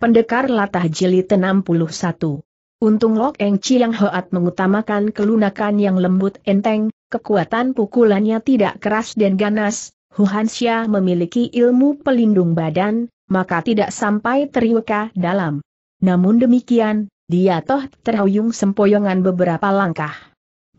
Pendekar Latah Jeli 61. Untung Lok Eng Chiang Hoat mengutamakan kelunakan yang lembut enteng, kekuatan pukulannya tidak keras dan ganas, Huhansya memiliki ilmu pelindung badan, maka tidak sampai teriuka dalam. Namun demikian, dia toh terhuyung sempoyongan beberapa langkah.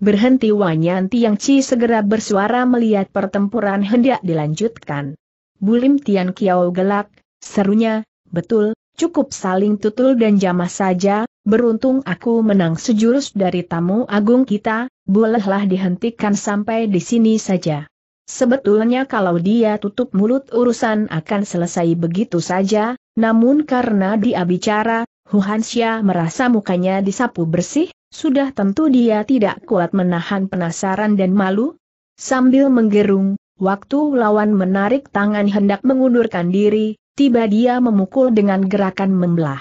Berhenti Wanyan Tiang Chi segera bersuara melihat pertempuran hendak dilanjutkan. Bulim Tian Kiao gelak, serunya, betul, Cukup saling tutul dan jamah saja, beruntung aku menang sejurus dari tamu agung kita, bolehlah dihentikan sampai di sini saja. Sebetulnya kalau dia tutup mulut urusan akan selesai begitu saja, namun karena dia bicara, Hansya merasa mukanya disapu bersih, sudah tentu dia tidak kuat menahan penasaran dan malu. Sambil menggerung, waktu lawan menarik tangan hendak mengundurkan diri, tiba dia memukul dengan gerakan membelah.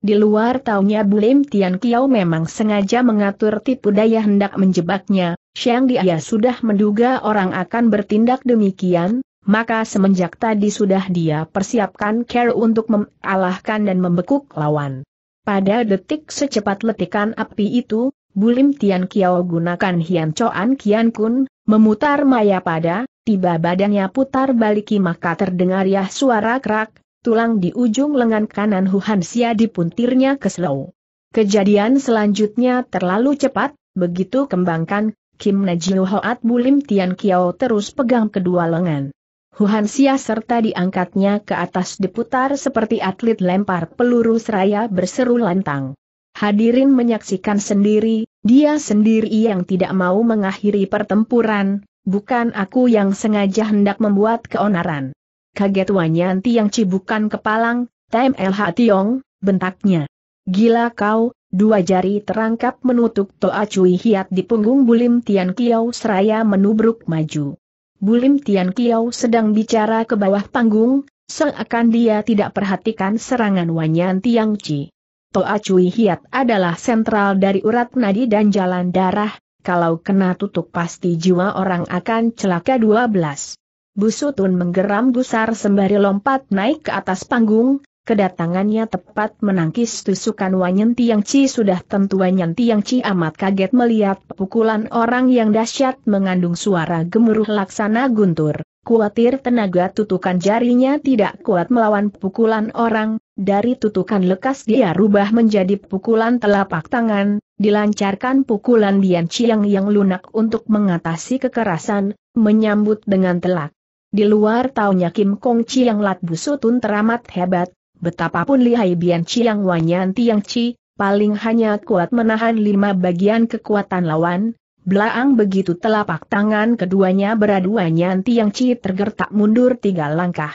Di luar taunya Bulim Tian Kiao memang sengaja mengatur tipu daya hendak menjebaknya, Siang Dia sudah menduga orang akan bertindak demikian, maka semenjak tadi sudah dia persiapkan care untuk mengalahkan dan membekuk lawan. Pada detik secepat letikan api itu, Bulim Tian Kiao gunakan Hian Choan Kian Kun, memutar maya pada, tiba badannya putar baliki maka terdengar ya suara krak, tulang di ujung lengan kanan Huhansia dipuntirnya ke slow. Kejadian selanjutnya terlalu cepat, begitu kembangkan, Kim Najiu Hoat Bulim Tian Kiao terus pegang kedua lengan. Huhansia serta diangkatnya ke atas diputar seperti atlet lempar peluru seraya berseru lantang. Hadirin menyaksikan sendiri, dia sendiri yang tidak mau mengakhiri pertempuran, bukan aku yang sengaja hendak membuat keonaran. Kaget Wanyanti yang cibukan kepalang, Tem LH Tiong, bentaknya. Gila kau, dua jari terangkap menutup Toa Cui Hiat di punggung Bulim Tian Kiau seraya menubruk maju. Bulim Tian Kiau sedang bicara ke bawah panggung, seakan dia tidak perhatikan serangan Wanyanti yang Ci. Toa Cui Hiat adalah sentral dari urat nadi dan jalan darah, kalau kena tutup pasti jiwa orang akan celaka 12. Busutun menggeram gusar sembari lompat naik ke atas panggung, kedatangannya tepat menangkis tusukan Wanyen Tiang Ci sudah tentu Wanyen Tiang Ci amat kaget melihat pukulan orang yang dahsyat mengandung suara gemuruh laksana guntur. Kuatir tenaga tutukan jarinya tidak kuat melawan pukulan orang, dari tutukan lekas dia rubah menjadi pukulan telapak tangan, dilancarkan pukulan Dian Chiang yang lunak untuk mengatasi kekerasan, menyambut dengan telak. Di luar taunya Kim Kong Chiang Lat Busutun teramat hebat, betapapun lihai Bian Chiang Wanyan Tiang Chi, paling hanya kuat menahan lima bagian kekuatan lawan, Belaang begitu telapak tangan keduanya beraduannya, Nyanti Yang Ci tergertak mundur tiga langkah.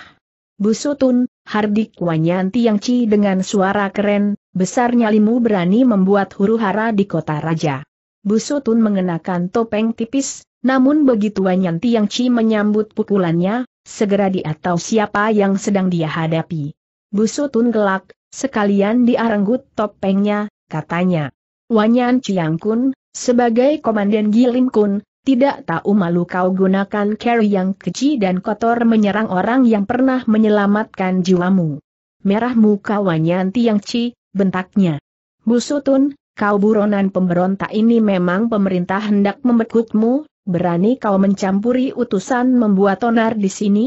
Busutun, Hardik Wanyanti Yang Ci dengan suara keren, besar nyalimu berani membuat huru hara di kota raja. Busutun mengenakan topeng tipis, namun begitu Wanyanti Yang Ci menyambut pukulannya, segera dia tahu siapa yang sedang dia hadapi. Busutun gelak, sekalian diarenggut topengnya, katanya. Wanyan Kun. Sebagai Komandan Gilim Kun, tidak tahu malu kau gunakan carry yang keji dan kotor menyerang orang yang pernah menyelamatkan jiwamu. Merah muka Wanyanti yang ci, bentaknya. Busutun, kau buronan pemberontak ini memang pemerintah hendak membekukmu, berani kau mencampuri utusan membuat onar di sini?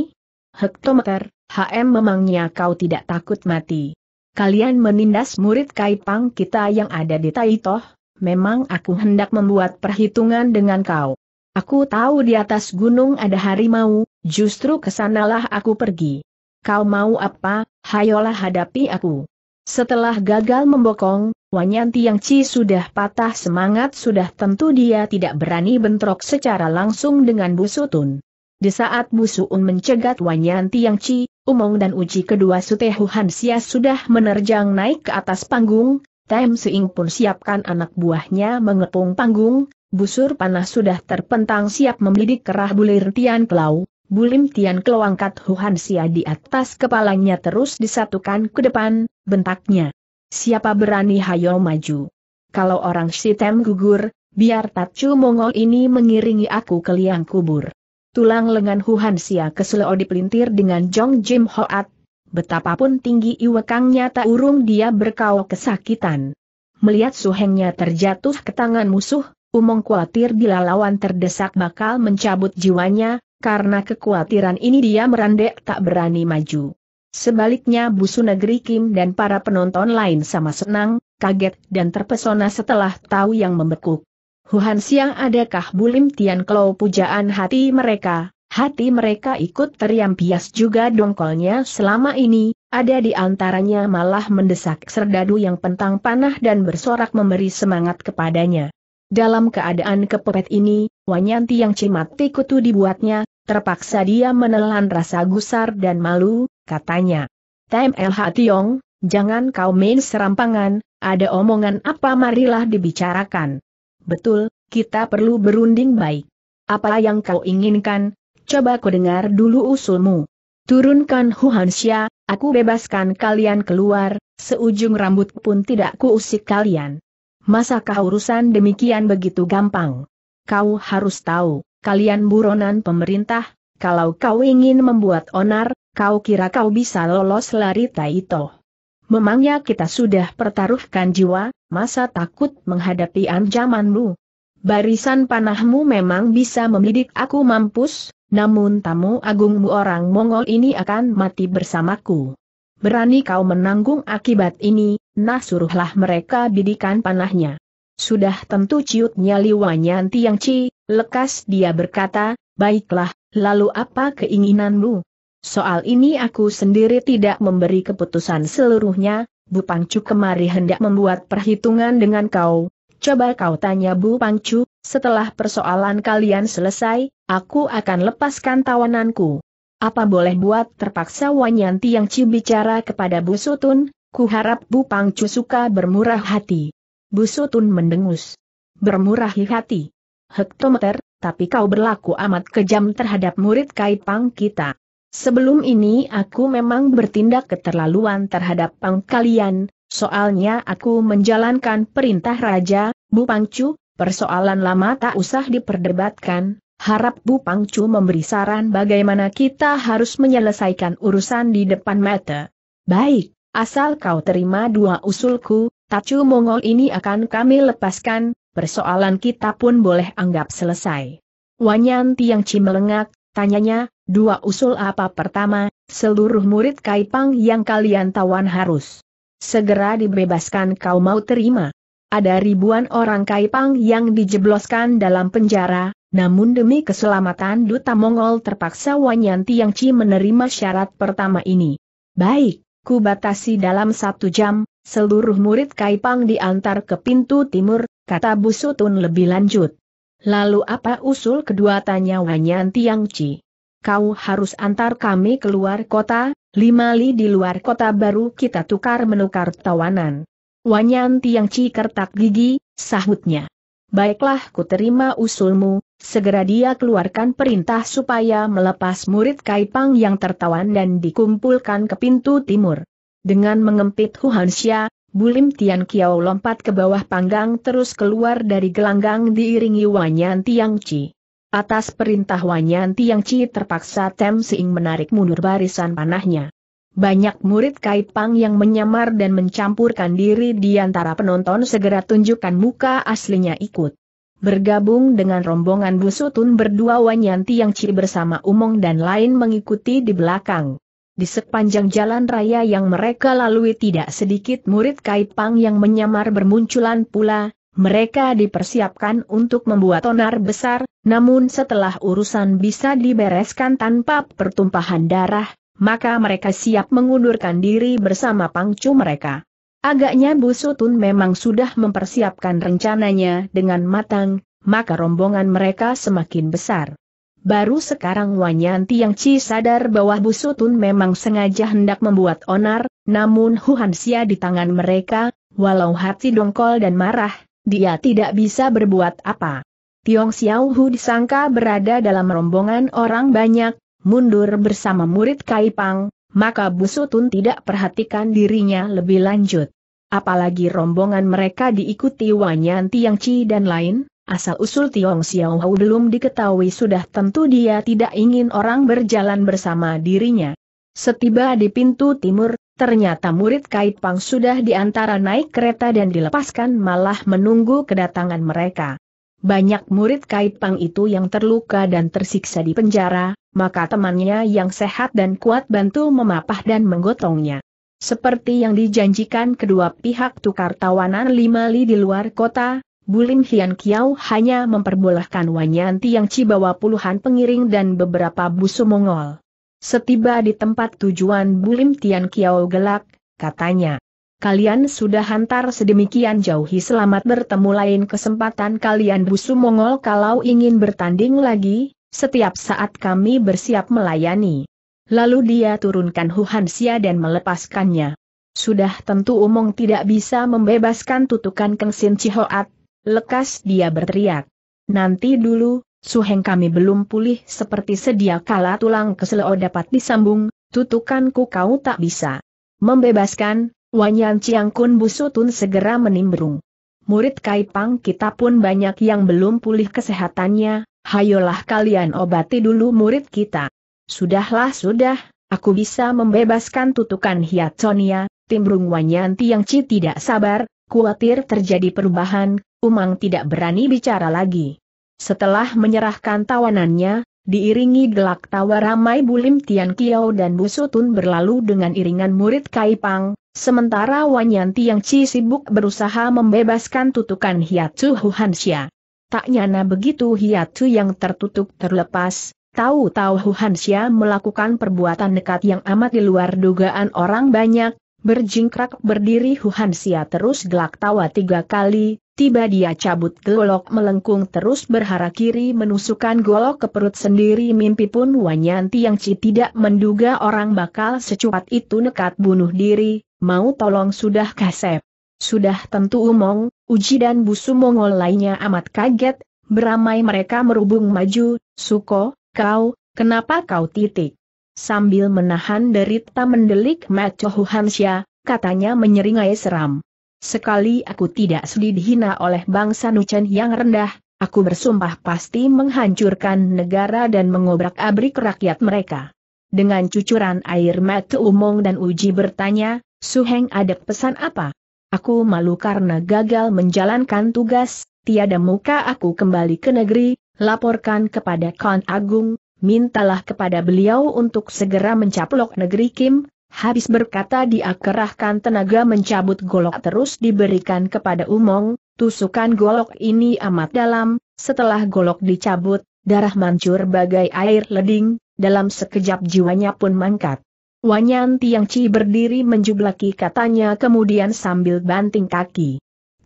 Hektometer, HM memangnya kau tidak takut mati. Kalian menindas murid Kaipang kita yang ada di Taitoh, memang aku hendak membuat perhitungan dengan kau. Aku tahu di atas gunung ada harimau, justru kesanalah aku pergi. Kau mau apa, hayolah hadapi aku. Setelah gagal membokong, Wanyanti Yang Ci sudah patah semangat sudah tentu dia tidak berani bentrok secara langsung dengan Busutun. Di saat Busutun mencegat Wanyanti Yang Ci, Umong dan Uci kedua Sutehu Hansia sudah menerjang naik ke atas panggung, Tem Seing pun siapkan anak buahnya mengepung panggung, busur panah sudah terpentang siap membidik kerah bulir Tian Kelau, bulim Tian Kelau angkat Huhan Sia di atas kepalanya terus disatukan ke depan, bentaknya. Siapa berani hayo maju? Kalau orang si Tem gugur, biar Tatcu Mongol ini mengiringi aku ke liang kubur. Tulang lengan Huhan Sia keseleo dipelintir dengan Jong Jim Hoat, Betapapun tinggi iwekangnya tak urung dia berkau kesakitan. Melihat suhengnya terjatuh ke tangan musuh, Umong khawatir bila lawan terdesak bakal mencabut jiwanya, karena kekhawatiran ini dia merandek tak berani maju. Sebaliknya Busu Negeri Kim dan para penonton lain sama senang, kaget dan terpesona setelah tahu yang membekuk. Huhan Siang adakah Bulim Tian Klo pujaan hati mereka, Hati mereka ikut teriampias juga dongkolnya selama ini, ada di antaranya malah mendesak serdadu yang pentang panah dan bersorak memberi semangat kepadanya. Dalam keadaan kepepet ini, Wanyanti yang cimat tikutu dibuatnya, terpaksa dia menelan rasa gusar dan malu, katanya. Tem LH Tiong, jangan kau main serampangan, ada omongan apa marilah dibicarakan. Betul, kita perlu berunding baik. Apa yang kau inginkan, coba ku dengar dulu usulmu. Turunkan Huhansya, aku bebaskan kalian keluar, seujung rambut pun tidak kuusik kalian. Masakah urusan demikian begitu gampang? Kau harus tahu, kalian buronan pemerintah, kalau kau ingin membuat onar, kau kira kau bisa lolos lari Taito. Memangnya kita sudah pertaruhkan jiwa, masa takut menghadapi ancamanmu? Barisan panahmu memang bisa membidik aku mampus, namun tamu agungmu orang Mongol ini akan mati bersamaku. Berani kau menanggung akibat ini, nah suruhlah mereka bidikan panahnya. Sudah tentu ciut nyali Wanyan Tiang Ci, lekas dia berkata, baiklah, lalu apa keinginanmu? Soal ini aku sendiri tidak memberi keputusan seluruhnya, Bu Pangcu kemari hendak membuat perhitungan dengan kau. Coba kau tanya Bu Pangcu, setelah persoalan kalian selesai, Aku akan lepaskan tawananku. Apa boleh buat terpaksa Wanyanti yang Ci bicara kepada Bu Sutun, ku harap Bu Pangcu suka bermurah hati. Bu Sutun mendengus. Bermurah hati. Hektometer, tapi kau berlaku amat kejam terhadap murid Kaipang kita. Sebelum ini aku memang bertindak keterlaluan terhadap pang kalian, soalnya aku menjalankan perintah Raja, Bu Pangcu, persoalan lama tak usah diperdebatkan, Harap Bu Pangcu memberi saran bagaimana kita harus menyelesaikan urusan di depan mata. Baik, asal kau terima dua usulku, Tacu Mongol ini akan kami lepaskan, persoalan kita pun boleh anggap selesai. Wanyan Tiang Cimelengak, tanyanya, dua usul apa pertama, seluruh murid Kaipang yang kalian tawan harus segera dibebaskan kau mau terima. Ada ribuan orang Kaipang yang dijebloskan dalam penjara, namun demi keselamatan Duta Mongol terpaksa Wanyan Tiangci menerima syarat pertama ini. Baik, ku batasi dalam satu jam, seluruh murid Kaipang diantar ke pintu timur, kata Busutun lebih lanjut. Lalu apa usul kedua tanya Wanyan Tiangci? Kau harus antar kami keluar kota, lima li di luar kota baru kita tukar menukar tawanan. Wanyan Tiangci kertak gigi, sahutnya. Baiklah ku terima usulmu, Segera dia keluarkan perintah supaya melepas murid Kaipang yang tertawan dan dikumpulkan ke pintu timur. Dengan mengempit Hu Hansia, Bulim Tian Kiao lompat ke bawah panggang terus keluar dari gelanggang diiringi Wanyan Tiang Chi. Atas perintah Wanyan Tiang Chi terpaksa Tem Sing menarik mundur barisan panahnya. Banyak murid Kaipang yang menyamar dan mencampurkan diri di antara penonton segera tunjukkan muka aslinya ikut bergabung dengan rombongan Busutun berdua Wanyanti yang ciri bersama Umong dan lain mengikuti di belakang. Di sepanjang jalan raya yang mereka lalui tidak sedikit murid Kaipang yang menyamar bermunculan pula, mereka dipersiapkan untuk membuat onar besar, namun setelah urusan bisa dibereskan tanpa pertumpahan darah, maka mereka siap mengundurkan diri bersama pangcu mereka. Agaknya Bu Sutun memang sudah mempersiapkan rencananya dengan matang, maka rombongan mereka semakin besar. Baru sekarang Wanyanti yang Ci sadar bahwa Bu Sutun memang sengaja hendak membuat onar, namun Hansia di tangan mereka, walau hati dongkol dan marah, dia tidak bisa berbuat apa. Tiong Xiao Hu disangka berada dalam rombongan orang banyak, mundur bersama murid Kaipang, maka Busutun tidak perhatikan dirinya lebih lanjut. Apalagi rombongan mereka diikuti Wanyan Tiangci dan lain, asal-usul Tiong Xiaohou belum diketahui sudah tentu dia tidak ingin orang berjalan bersama dirinya. Setiba di pintu timur, ternyata murid Kait Pang sudah diantara naik kereta dan dilepaskan malah menunggu kedatangan mereka. Banyak murid pang itu yang terluka dan tersiksa di penjara, maka temannya yang sehat dan kuat bantu memapah dan menggotongnya. Seperti yang dijanjikan kedua pihak tukar tawanan lima li di luar kota, Bulim Hian Kiau hanya memperbolehkan Wanyanti yang cibawa puluhan pengiring dan beberapa busu Mongol. Setiba di tempat tujuan Bulim Tian Kiau gelak, katanya kalian sudah hantar sedemikian jauhi selamat bertemu lain kesempatan kalian busu Mongol kalau ingin bertanding lagi, setiap saat kami bersiap melayani. Lalu dia turunkan Huhansia dan melepaskannya. Sudah tentu Umong tidak bisa membebaskan tutukan Kengsin Cihoat, lekas dia berteriak. Nanti dulu, suheng kami belum pulih seperti sedia kala tulang keseleo dapat disambung, tutukanku kau tak bisa membebaskan, Wanyan Chiang Kun Busutun segera menimbrung. Murid Kaipang kita pun banyak yang belum pulih kesehatannya, hayolah kalian obati dulu murid kita. Sudahlah sudah, aku bisa membebaskan tutukan Hiat Sonia, ya, timbrung Wanyan Tiang Chi tidak sabar, khawatir terjadi perubahan, Umang tidak berani bicara lagi. Setelah menyerahkan tawanannya, diiringi gelak tawa ramai Bulim Tian Kiao dan Busutun berlalu dengan iringan murid Kaipang, Sementara Wanyan Chi sibuk berusaha membebaskan tutukan Hiatsu Huanxia. Tak nyana begitu Hiatsu yang tertutup terlepas, tahu-tahu Xia melakukan perbuatan nekat yang amat di luar dugaan orang banyak, Berjingkrak berdiri Huhansia terus gelak tawa tiga kali, tiba dia cabut golok melengkung terus berhara kiri menusukkan golok ke perut sendiri mimpi pun Wanyanti yang Ci tidak menduga orang bakal secepat itu nekat bunuh diri, Mau tolong sudah kasep. Sudah tentu Umong, Uji dan Busu Mongol lainnya amat kaget, beramai mereka merubung maju, Suko, kau, kenapa kau titik? Sambil menahan derita mendelik Macohu Hansya, katanya menyeringai seram. Sekali aku tidak sedih dihina oleh bangsa Nucen yang rendah, aku bersumpah pasti menghancurkan negara dan mengobrak-abrik rakyat mereka. Dengan cucuran air mata Umong dan Uji bertanya, Suheng ada pesan apa? Aku malu karena gagal menjalankan tugas, tiada muka aku kembali ke negeri, laporkan kepada Khan Agung, mintalah kepada beliau untuk segera mencaplok negeri Kim, habis berkata dia kerahkan tenaga mencabut golok terus diberikan kepada Umong, tusukan golok ini amat dalam, setelah golok dicabut, darah mancur bagai air leding, dalam sekejap jiwanya pun mangkat. Wanyan yang berdiri menjublaki katanya kemudian sambil banting kaki.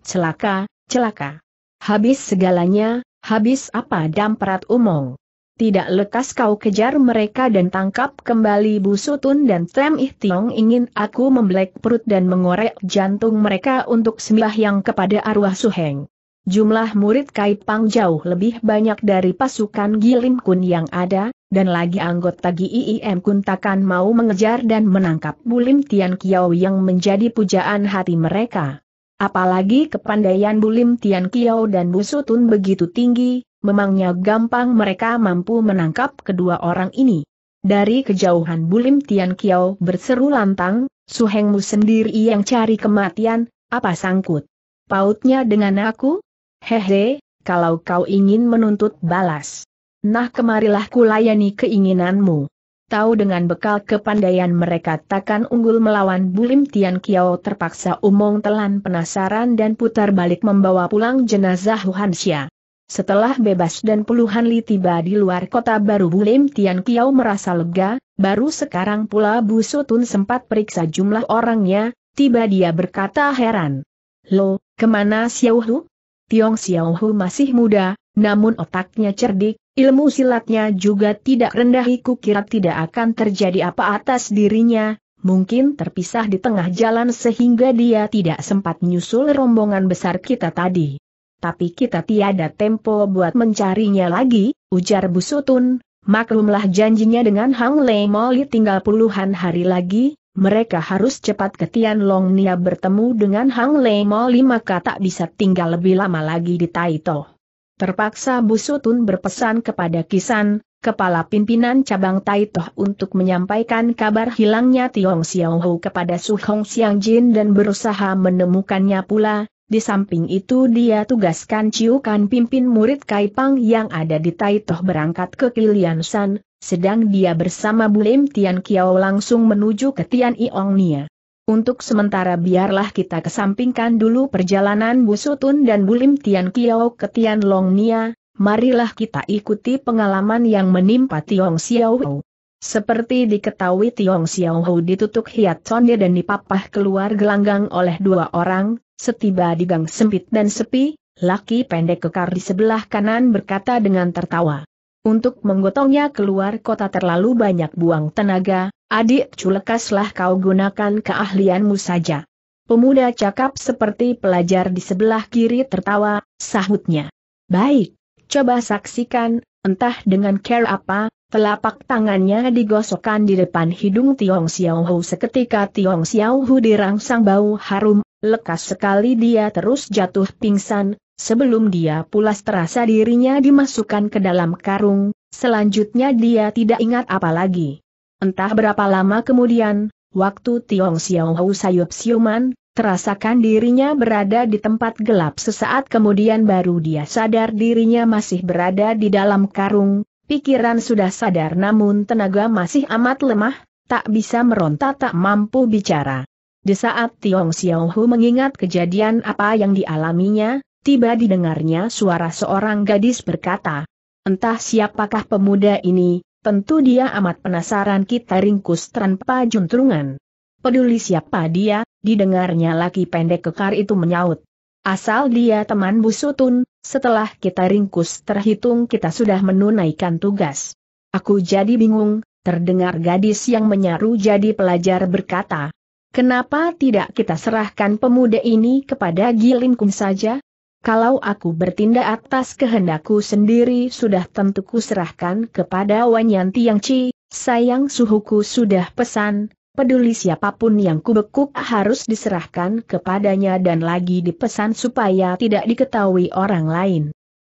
Celaka, celaka. Habis segalanya, habis apa damprat umong. Tidak lekas kau kejar mereka dan tangkap kembali Bu Sutun dan Tem Ih Tiong ingin aku membelek perut dan mengorek jantung mereka untuk sembahyang kepada arwah Suheng. Jumlah murid Kai Pang jauh lebih banyak dari pasukan Gilim Kun yang ada, dan lagi anggota GIIM Kun takkan mau mengejar dan menangkap Bulim Tian Kiao yang menjadi pujaan hati mereka. Apalagi kepandaian Bulim Tian Kiao dan Busutun begitu tinggi, memangnya gampang mereka mampu menangkap kedua orang ini. Dari kejauhan Bulim Tian Kiao berseru lantang, Suhengmu sendiri yang cari kematian, apa sangkut? Pautnya dengan aku? Hehe, kalau kau ingin menuntut balas. Nah kemarilah kulayani keinginanmu. Tahu dengan bekal kepandaian mereka takkan unggul melawan Bulim Tian Kiao terpaksa umong telan penasaran dan putar balik membawa pulang jenazah Huanxia. Setelah bebas dan puluhan li tiba di luar kota baru Bulim Tian Kiao merasa lega, baru sekarang pula Bu Sutun sempat periksa jumlah orangnya, tiba dia berkata heran. Lo, kemana Xiao Hu? Tiong Xiaohu masih muda, namun otaknya cerdik, ilmu silatnya juga tidak rendah kira tidak akan terjadi apa atas dirinya, mungkin terpisah di tengah jalan sehingga dia tidak sempat nyusul rombongan besar kita tadi. Tapi kita tiada tempo buat mencarinya lagi, ujar Busutun, maklumlah janjinya dengan Hang Lei Moli tinggal puluhan hari lagi, mereka harus cepat ke Long Nia bertemu dengan Hang Lei Mo lima kata bisa tinggal lebih lama lagi di Taito. Terpaksa Busutun berpesan kepada Kisan, kepala pimpinan cabang Taito untuk menyampaikan kabar hilangnya Tiong Hu kepada Su Hong Xiang Jin dan berusaha menemukannya pula, di samping itu dia tugaskan Ciu Kan pimpin murid Kaipang yang ada di Taitoh berangkat ke Kilian San, sedang dia bersama Bulim Tian Kiao langsung menuju ke Tian Iong Nia. Untuk sementara biarlah kita kesampingkan dulu perjalanan Busutun dan Bulim Tian Kiao ke Tian Long Nia, marilah kita ikuti pengalaman yang menimpa Tiong Hou. Seperti diketahui Tiong Hou ditutup hiat sonde dan dipapah keluar gelanggang oleh dua orang, setiba di gang sempit dan sepi, laki pendek kekar di sebelah kanan berkata dengan tertawa. Untuk menggotongnya keluar kota terlalu banyak buang tenaga, adik culekaslah kau gunakan keahlianmu saja. Pemuda cakap seperti pelajar di sebelah kiri tertawa, sahutnya. Baik, coba saksikan, entah dengan care apa, telapak tangannya digosokkan di depan hidung Tiong Xiaohu seketika Tiong Xiaohu dirangsang bau harum, lekas sekali dia terus jatuh pingsan, Sebelum dia pulas terasa dirinya dimasukkan ke dalam karung, selanjutnya dia tidak ingat apa lagi. Entah berapa lama kemudian, waktu Tiong Xiao Hou sayup siuman, terasakan dirinya berada di tempat gelap sesaat kemudian baru dia sadar dirinya masih berada di dalam karung, pikiran sudah sadar namun tenaga masih amat lemah, tak bisa meronta tak mampu bicara. Di saat Tiong Xiao Hu mengingat kejadian apa yang dialaminya, tiba didengarnya suara seorang gadis berkata, Entah siapakah pemuda ini, tentu dia amat penasaran kita ringkus tanpa juntrungan. Peduli siapa dia, didengarnya laki pendek kekar itu menyaut. Asal dia teman busutun, setelah kita ringkus terhitung kita sudah menunaikan tugas. Aku jadi bingung, terdengar gadis yang menyaru jadi pelajar berkata, Kenapa tidak kita serahkan pemuda ini kepada Gilinkum saja? Kalau aku bertindak atas kehendakku sendiri sudah tentu kuserahkan kepada Wanyanti Yang Ci, sayang suhuku sudah pesan, peduli siapapun yang kubekuk harus diserahkan kepadanya dan lagi dipesan supaya tidak diketahui orang lain.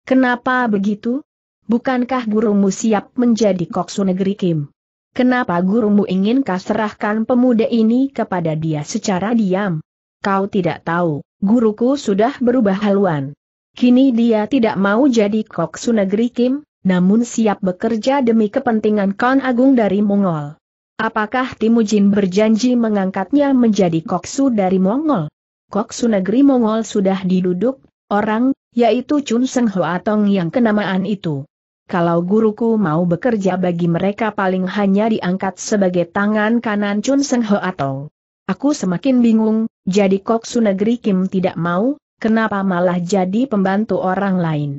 Kenapa begitu? Bukankah gurumu siap menjadi koksu negeri Kim? Kenapa gurumu ingin kau serahkan pemuda ini kepada dia secara diam? Kau tidak tahu, guruku sudah berubah haluan. Kini dia tidak mau jadi koksu negeri Kim, namun siap bekerja demi kepentingan Khan Agung dari Mongol. Apakah Timujin berjanji mengangkatnya menjadi koksu dari Mongol? Koksu negeri Mongol sudah diduduk, orang, yaitu Chun Seng Atong yang kenamaan itu. Kalau guruku mau bekerja bagi mereka paling hanya diangkat sebagai tangan kanan Chun Seng Atong. Aku semakin bingung, jadi kok negeri Kim tidak mau, kenapa malah jadi pembantu orang lain?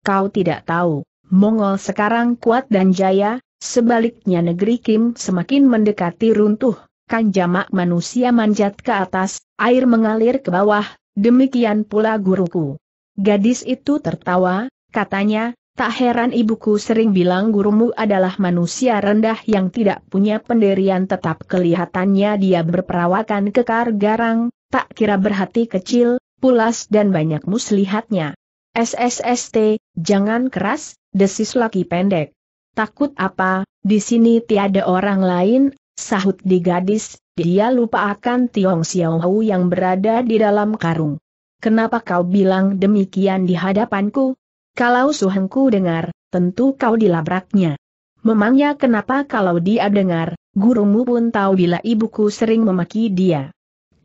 Kau tidak tahu, Mongol sekarang kuat dan jaya, sebaliknya negeri Kim semakin mendekati runtuh, kan jamak manusia manjat ke atas, air mengalir ke bawah, demikian pula guruku. Gadis itu tertawa, katanya, Tak heran ibuku sering bilang gurumu adalah manusia rendah yang tidak punya pendirian tetap kelihatannya dia berperawakan kekar garang, tak kira berhati kecil, pulas dan banyak muslihatnya. SSST, jangan keras, desis laki pendek. Takut apa, di sini tiada orang lain, sahut di gadis, dia lupa akan Tiong Xiaohu yang berada di dalam karung. Kenapa kau bilang demikian di hadapanku? Kalau Suhengku dengar, tentu kau dilabraknya. Memangnya kenapa kalau dia dengar, gurumu pun tahu bila ibuku sering memaki dia.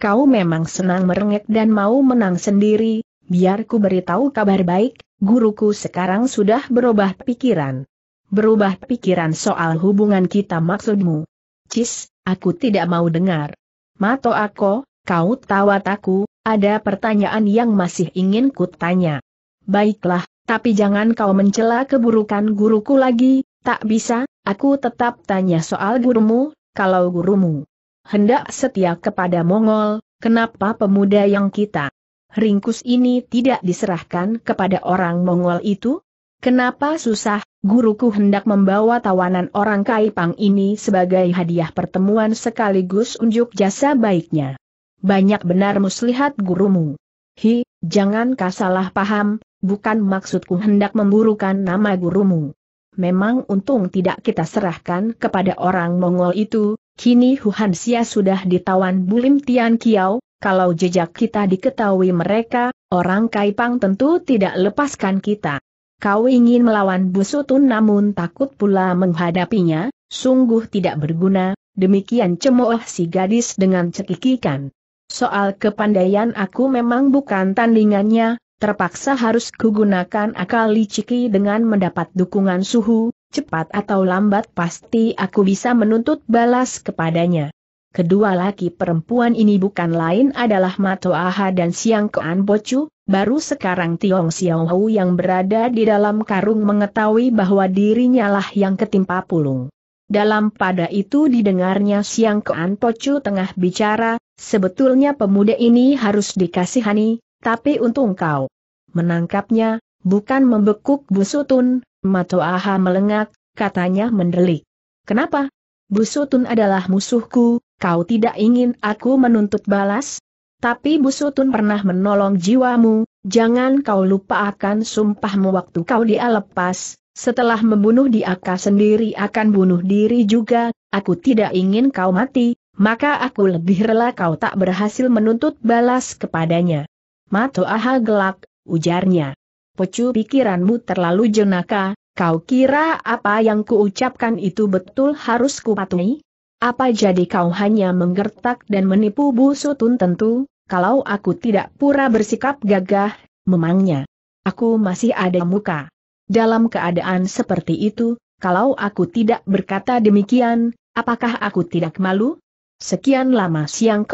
Kau memang senang merengek dan mau menang sendiri, biar ku beritahu kabar baik, guruku sekarang sudah berubah pikiran. Berubah pikiran soal hubungan kita maksudmu. Cis, aku tidak mau dengar. Mato aku, kau tawa aku, ada pertanyaan yang masih ingin ku tanya. Baiklah, tapi jangan kau mencela keburukan guruku lagi, tak bisa, aku tetap tanya soal gurumu, kalau gurumu hendak setia kepada Mongol, kenapa pemuda yang kita ringkus ini tidak diserahkan kepada orang Mongol itu? Kenapa susah, guruku hendak membawa tawanan orang Kaipang ini sebagai hadiah pertemuan sekaligus unjuk jasa baiknya. Banyak benar muslihat gurumu. Hi, jangan kasalah paham, bukan maksudku hendak memburukan nama gurumu. Memang untung tidak kita serahkan kepada orang Mongol itu, kini Huhan Xia sudah ditawan Bulim Tian Kiao, kalau jejak kita diketahui mereka, orang Kaipang tentu tidak lepaskan kita. Kau ingin melawan Busutun namun takut pula menghadapinya, sungguh tidak berguna, demikian cemooh si gadis dengan cekikikan. Soal kepandaian aku memang bukan tandingannya, terpaksa harus kugunakan akal liciki dengan mendapat dukungan suhu, cepat atau lambat pasti aku bisa menuntut balas kepadanya. Kedua laki perempuan ini bukan lain adalah Mato Aha dan Siang Kean Bocu, baru sekarang Tiong Xiao yang berada di dalam karung mengetahui bahwa dirinya lah yang ketimpa pulung. Dalam pada itu didengarnya Siang Kean Pocu tengah bicara, sebetulnya pemuda ini harus dikasihani, tapi untung kau menangkapnya, bukan membekuk Busutun, Mato Aha melengak, katanya mendelik. Kenapa? Busutun adalah musuhku, kau tidak ingin aku menuntut balas? Tapi Busutun pernah menolong jiwamu, jangan kau lupa akan sumpahmu waktu kau dia lepas, setelah membunuh diaka sendiri akan bunuh diri juga, aku tidak ingin kau mati, maka aku lebih rela kau tak berhasil menuntut balas kepadanya. Mato Aha gelak, ujarnya. Pecu pikiranmu terlalu jenaka, kau kira apa yang kuucapkan itu betul harus kupatuhi? Apa jadi kau hanya menggertak dan menipu busutun tentu, kalau aku tidak pura bersikap gagah, memangnya. Aku masih ada muka. Dalam keadaan seperti itu, kalau aku tidak berkata demikian, apakah aku tidak malu? Sekian lama siang ke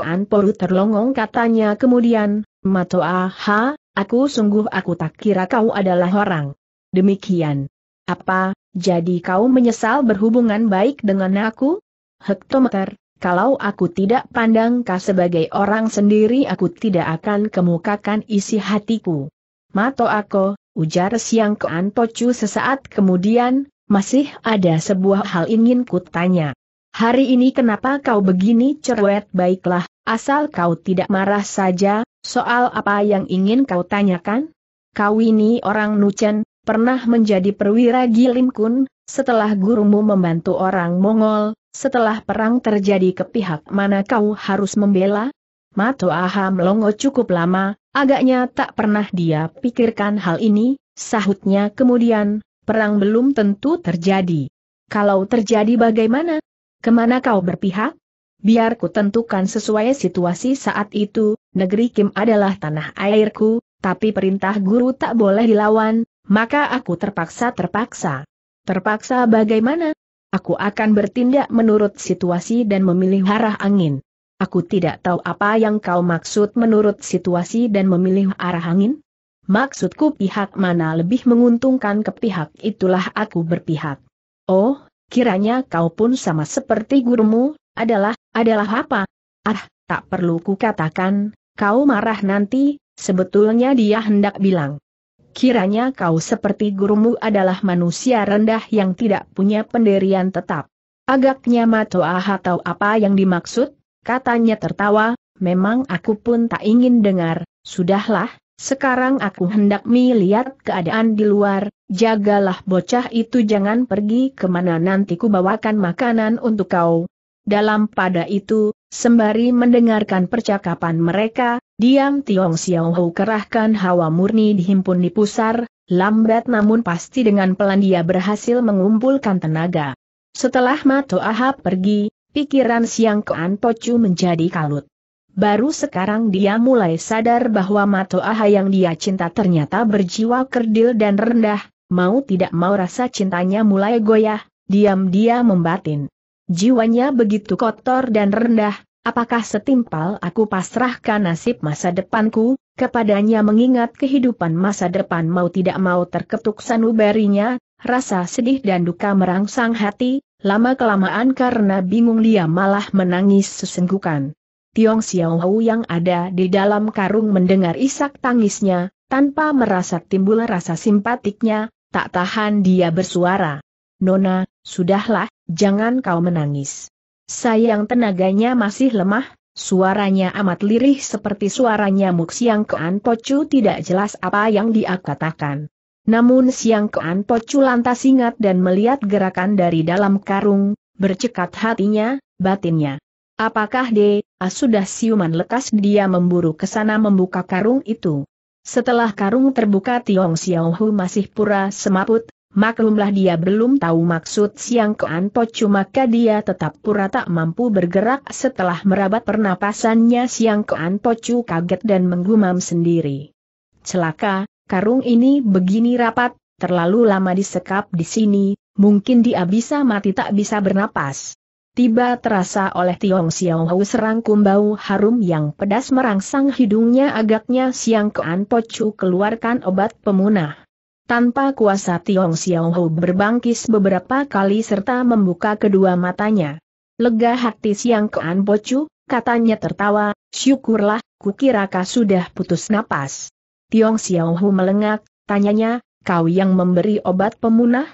terlongong katanya kemudian, Matoaha, aku sungguh aku tak kira kau adalah orang. Demikian. Apa, jadi kau menyesal berhubungan baik dengan aku? Hektometer, kalau aku tidak pandang kau sebagai orang sendiri aku tidak akan kemukakan isi hatiku. Mato ujar Siang ke Antocu sesaat kemudian, masih ada sebuah hal ingin kutanya. Hari ini kenapa kau begini cerewet baiklah, Asal kau tidak marah saja, soal apa yang ingin kau tanyakan? Kau ini orang Nuchen, pernah menjadi perwira Gilim Kun, setelah gurumu membantu orang Mongol, setelah perang terjadi ke pihak mana kau harus membela? Mato Aham Longo cukup lama, agaknya tak pernah dia pikirkan hal ini, sahutnya kemudian, perang belum tentu terjadi. Kalau terjadi bagaimana? Kemana kau berpihak? Biar ku tentukan sesuai situasi saat itu, negeri Kim adalah tanah airku, tapi perintah guru tak boleh dilawan, maka aku terpaksa terpaksa. Terpaksa bagaimana? Aku akan bertindak menurut situasi dan memilih arah angin. Aku tidak tahu apa yang kau maksud menurut situasi dan memilih arah angin. Maksudku pihak mana lebih menguntungkan ke pihak itulah aku berpihak. Oh, kiranya kau pun sama seperti gurumu, adalah, adalah apa? Ah, tak perlu kukatakan, kau marah nanti, sebetulnya dia hendak bilang. Kiranya kau seperti gurumu adalah manusia rendah yang tidak punya pendirian tetap. Agaknya Matoah atau apa yang dimaksud, katanya tertawa, memang aku pun tak ingin dengar, sudahlah, sekarang aku hendak melihat keadaan di luar, jagalah bocah itu jangan pergi kemana nanti ku bawakan makanan untuk kau, dalam pada itu, sembari mendengarkan percakapan mereka, diam Tiong Xiao Hou kerahkan hawa murni dihimpun di pusar, lambat namun pasti dengan pelan dia berhasil mengumpulkan tenaga. Setelah Mato Ahab pergi, pikiran Siang Kuan Pocu menjadi kalut. Baru sekarang dia mulai sadar bahwa Mato Aha yang dia cinta ternyata berjiwa kerdil dan rendah, mau tidak mau rasa cintanya mulai goyah, diam dia membatin. Jiwanya begitu kotor dan rendah, apakah setimpal aku pasrahkan nasib masa depanku, kepadanya mengingat kehidupan masa depan mau tidak mau terketuk sanubarinya, rasa sedih dan duka merangsang hati, lama-kelamaan karena bingung dia malah menangis sesenggukan. Tiong Xiaohu yang ada di dalam karung mendengar isak tangisnya, tanpa merasa timbul rasa simpatiknya, tak tahan dia bersuara. Nona, sudahlah, jangan kau menangis. Sayang tenaganya masih lemah, suaranya amat lirih seperti suaranya Muk Siang Kean Pocu tidak jelas apa yang dia katakan. Namun Siang Kean Pocu lantas ingat dan melihat gerakan dari dalam karung, bercekat hatinya, batinnya. Apakah de, ah, sudah siuman lekas dia memburu ke sana membuka karung itu? Setelah karung terbuka Tiong Xiaohu masih pura semaput, Maklumlah dia belum tahu maksud Siang Kean Pocu maka dia tetap pura tak mampu bergerak setelah merabat pernapasannya Siang Kean cu kaget dan menggumam sendiri. Celaka, karung ini begini rapat, terlalu lama disekap di sini, mungkin dia bisa mati tak bisa bernapas. Tiba terasa oleh Tiong Siang Hau serangkum bau harum yang pedas merangsang hidungnya agaknya Siang Kean cu keluarkan obat pemunah. Tanpa kuasa Tiong Xiaohu berbangkis beberapa kali serta membuka kedua matanya. Lega hati Siang Kean katanya tertawa, syukurlah, kukira kau sudah putus napas. Tiong Xiaohu melengak, tanyanya, kau yang memberi obat pemunah?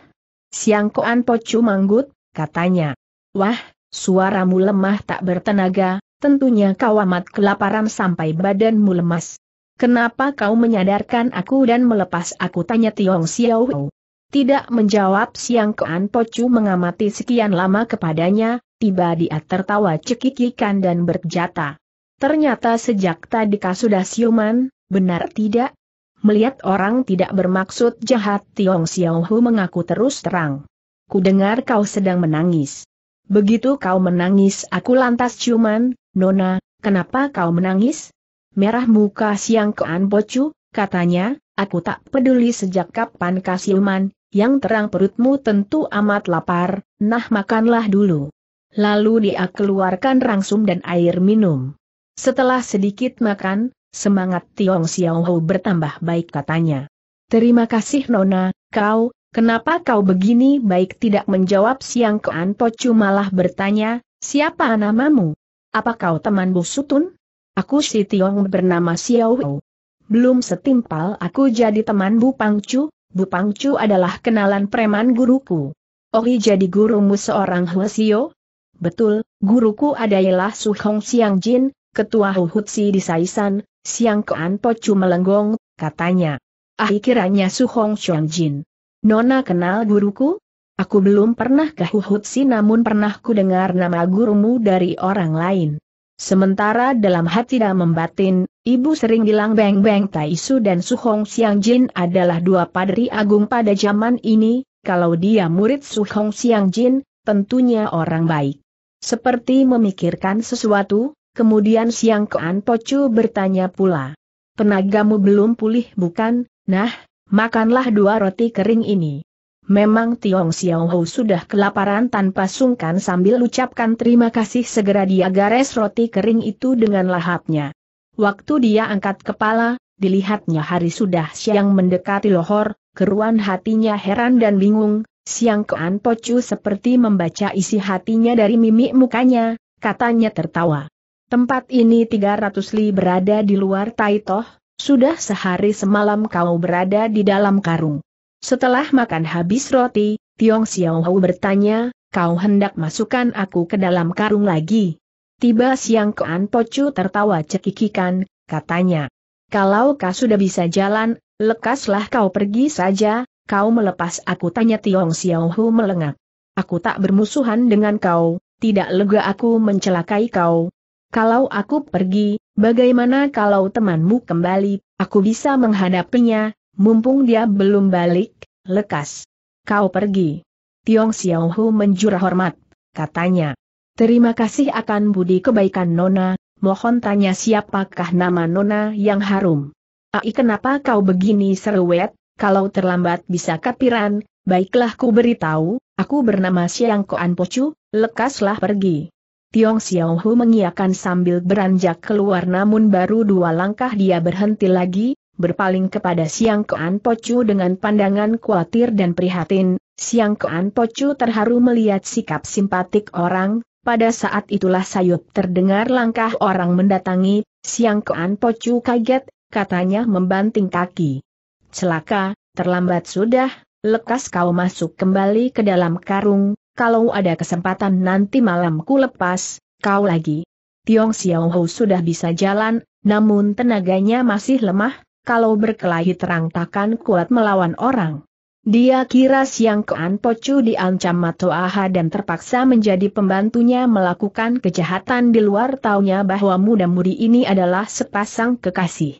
Siang Kean Pocu manggut, katanya. Wah, suaramu lemah tak bertenaga, tentunya kau amat kelaparan sampai badanmu lemas. Kenapa kau menyadarkan aku dan melepas aku tanya Tiong Xiao? Tidak menjawab Siang Kean Pocu mengamati sekian lama kepadanya, tiba dia tertawa cekikikan dan berjata. Ternyata sejak tadi kau sudah siuman, benar tidak? Melihat orang tidak bermaksud jahat Tiong Xiao mengaku terus terang. Ku dengar kau sedang menangis. Begitu kau menangis aku lantas ciuman, Nona, kenapa kau menangis? merah muka siang kean bocu, katanya, aku tak peduli sejak kapan kasilman, yang terang perutmu tentu amat lapar, nah makanlah dulu. Lalu dia keluarkan rangsum dan air minum. Setelah sedikit makan, semangat Tiong Xiaohu bertambah baik katanya. Terima kasih Nona, kau, kenapa kau begini baik tidak menjawab Siang Kean Pocu malah bertanya, siapa namamu? Apa kau teman Bu Sutun? Aku si Tiong bernama Xiao. Wu. Belum setimpal aku jadi teman Bu Pangcu, Bu Pangcu adalah kenalan preman guruku. Oh, jadi gurumu seorang Xiao? Betul, guruku adalah Su Hong Xiang Jin, ketua Hu Hu Si di Saisan, Siang Kean Pocu melenggong, katanya. Ah kiranya Su Hong Xiang Jin. Nona kenal guruku? Aku belum pernah ke Huhutsi namun pernah ku dengar nama gurumu dari orang lain. Sementara dalam hati dan membatin, ibu sering bilang Beng Beng Taisu dan Su Hong Xiang Jin adalah dua padri agung pada zaman ini, kalau dia murid Su Hong Xiang Jin, tentunya orang baik. Seperti memikirkan sesuatu, kemudian Siang Kean Pocu bertanya pula. Penagamu belum pulih bukan? Nah, makanlah dua roti kering ini. Memang Tiong Xiao sudah kelaparan tanpa sungkan sambil ucapkan terima kasih segera dia gares roti kering itu dengan lahapnya. Waktu dia angkat kepala, dilihatnya hari sudah siang mendekati lohor, keruan hatinya heran dan bingung, siang kean pocu seperti membaca isi hatinya dari mimik mukanya, katanya tertawa. Tempat ini 300 li berada di luar Taitoh, sudah sehari semalam kau berada di dalam karung. Setelah makan habis roti, Tiong Xiaohu bertanya, kau hendak masukkan aku ke dalam karung lagi. Tiba siang Kean Pocu tertawa cekikikan, katanya. Kalau kau sudah bisa jalan, lekaslah kau pergi saja, kau melepas aku tanya Tiong Xiaohu melengak. Aku tak bermusuhan dengan kau, tidak lega aku mencelakai kau. Kalau aku pergi, bagaimana kalau temanmu kembali, aku bisa menghadapinya, Mumpung dia belum balik, lekas. Kau pergi. Tiong Xiaohu menjurah hormat, katanya. Terima kasih akan budi kebaikan Nona, mohon tanya siapakah nama Nona yang harum. Ai kenapa kau begini seruet, kalau terlambat bisa kapiran, baiklah ku beritahu, aku bernama Siang Koan Pocu, lekaslah pergi. Tiong Hu mengiakan sambil beranjak keluar namun baru dua langkah dia berhenti lagi, berpaling kepada Siang Kean Pocu dengan pandangan khawatir dan prihatin, Siang Kean Pocu terharu melihat sikap simpatik orang, pada saat itulah sayup terdengar langkah orang mendatangi, Siang Kean Pocu kaget, katanya membanting kaki. Celaka, terlambat sudah, lekas kau masuk kembali ke dalam karung, kalau ada kesempatan nanti malam ku lepas, kau lagi. Tiong Xiaohu sudah bisa jalan, namun tenaganya masih lemah, kalau berkelahi terang takkan kuat melawan orang. Dia kira Siang Kean Pocu diancam Mato Aha dan terpaksa menjadi pembantunya melakukan kejahatan di luar taunya bahwa muda-mudi ini adalah sepasang kekasih.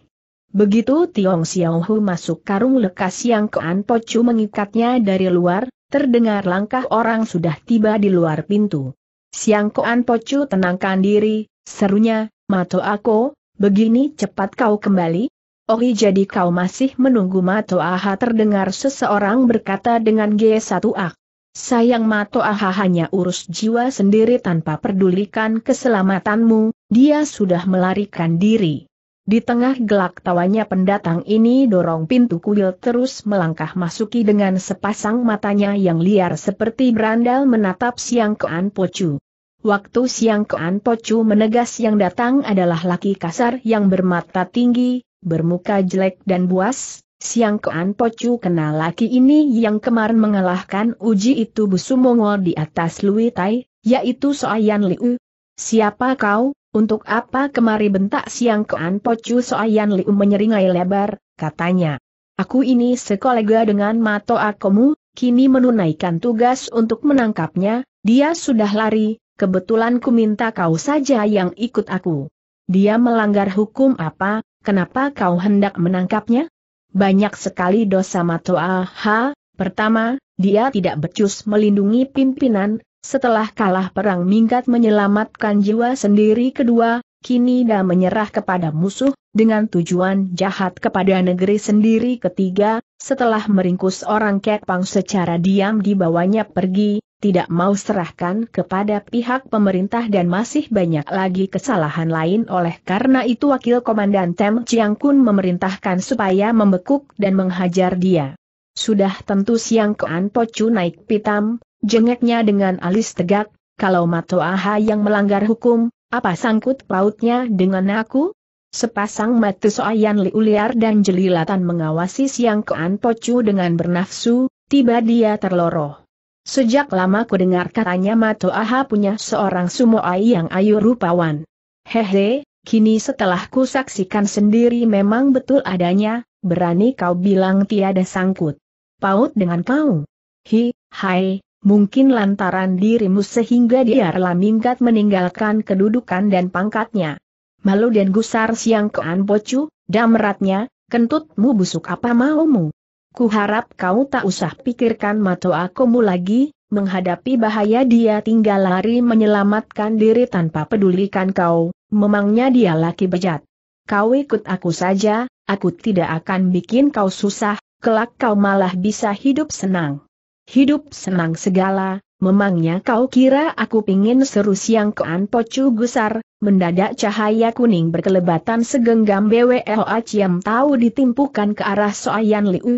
Begitu Tiong Xiaohu masuk karung lekas Siang Kean Pocu mengikatnya dari luar, terdengar langkah orang sudah tiba di luar pintu. Siang Kean Pocu tenangkan diri, serunya, Mato Ako, begini cepat kau kembali? Ori jadi kau masih menunggu Mato Aha terdengar seseorang berkata dengan g 1 ak. Sayang Mato Aha hanya urus jiwa sendiri tanpa pedulikan keselamatanmu, dia sudah melarikan diri. Di tengah gelak tawanya pendatang ini dorong pintu kuil terus melangkah masuki dengan sepasang matanya yang liar seperti berandal menatap siang kean pocu. Waktu siang kean pocu menegas yang datang adalah laki kasar yang bermata tinggi, bermuka jelek dan buas, Siang Koan Pocu kenal laki ini yang kemarin mengalahkan uji itu busu Mongol di atas Lui Tai, yaitu Soayan Liu. Siapa kau, untuk apa kemari bentak Siang Koan Pocu Soayan Liu menyeringai lebar, katanya. Aku ini sekolega dengan Mato Akomu, kini menunaikan tugas untuk menangkapnya, dia sudah lari, kebetulan ku minta kau saja yang ikut aku. Dia melanggar hukum apa, Kenapa kau hendak menangkapnya? Banyak sekali dosa Ha, pertama, dia tidak becus melindungi pimpinan, setelah kalah perang mingkat menyelamatkan jiwa sendiri kedua, kini dah menyerah kepada musuh, dengan tujuan jahat kepada negeri sendiri ketiga, setelah meringkus orang Kepang secara diam dibawanya pergi, tidak mau serahkan kepada pihak pemerintah dan masih banyak lagi kesalahan lain oleh karena itu wakil komandan Tem Chiang Kun memerintahkan supaya membekuk dan menghajar dia. Sudah tentu Siang Kean Pocu naik pitam, jengeknya dengan alis tegak, kalau Mato Aha yang melanggar hukum, apa sangkut pautnya dengan aku? Sepasang mata soayan liar dan jelilatan mengawasi Siang Kean Pocu dengan bernafsu, tiba dia terloroh. Sejak lama ku dengar katanya Mato Aha punya seorang sumoai yang ayu rupawan. Hehe, kini setelah ku saksikan sendiri memang betul adanya, berani kau bilang tiada sangkut. Paut dengan kau. Hi, hai, mungkin lantaran dirimu sehingga dia rela minggat meninggalkan kedudukan dan pangkatnya. Malu dan gusar siang kean pocu, damratnya, kentutmu busuk apa maumu. Ku harap kau tak usah pikirkan mato mu lagi, menghadapi bahaya dia tinggal lari menyelamatkan diri tanpa pedulikan kau, memangnya dia laki bejat. Kau ikut aku saja, aku tidak akan bikin kau susah, kelak kau malah bisa hidup senang. Hidup senang segala, memangnya kau kira aku pingin seru siang ke Anpocu gusar, mendadak cahaya kuning berkelebatan segenggam BWLA Ciam tahu ditimpukan ke arah Soayan Liu,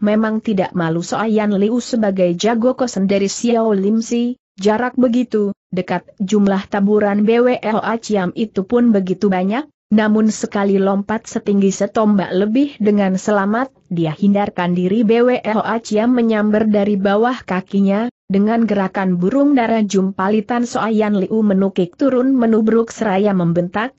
Memang tidak malu Soayan Liu sebagai jago kosen dari Xiao Lim Si, jarak begitu, dekat jumlah taburan BWLA Ciam itu pun begitu banyak, namun sekali lompat setinggi setombak lebih dengan selamat, dia hindarkan diri BWL Aciam menyambar dari bawah kakinya, dengan gerakan burung darah jumpalitan Soayan Liu menukik turun menubruk seraya membentak,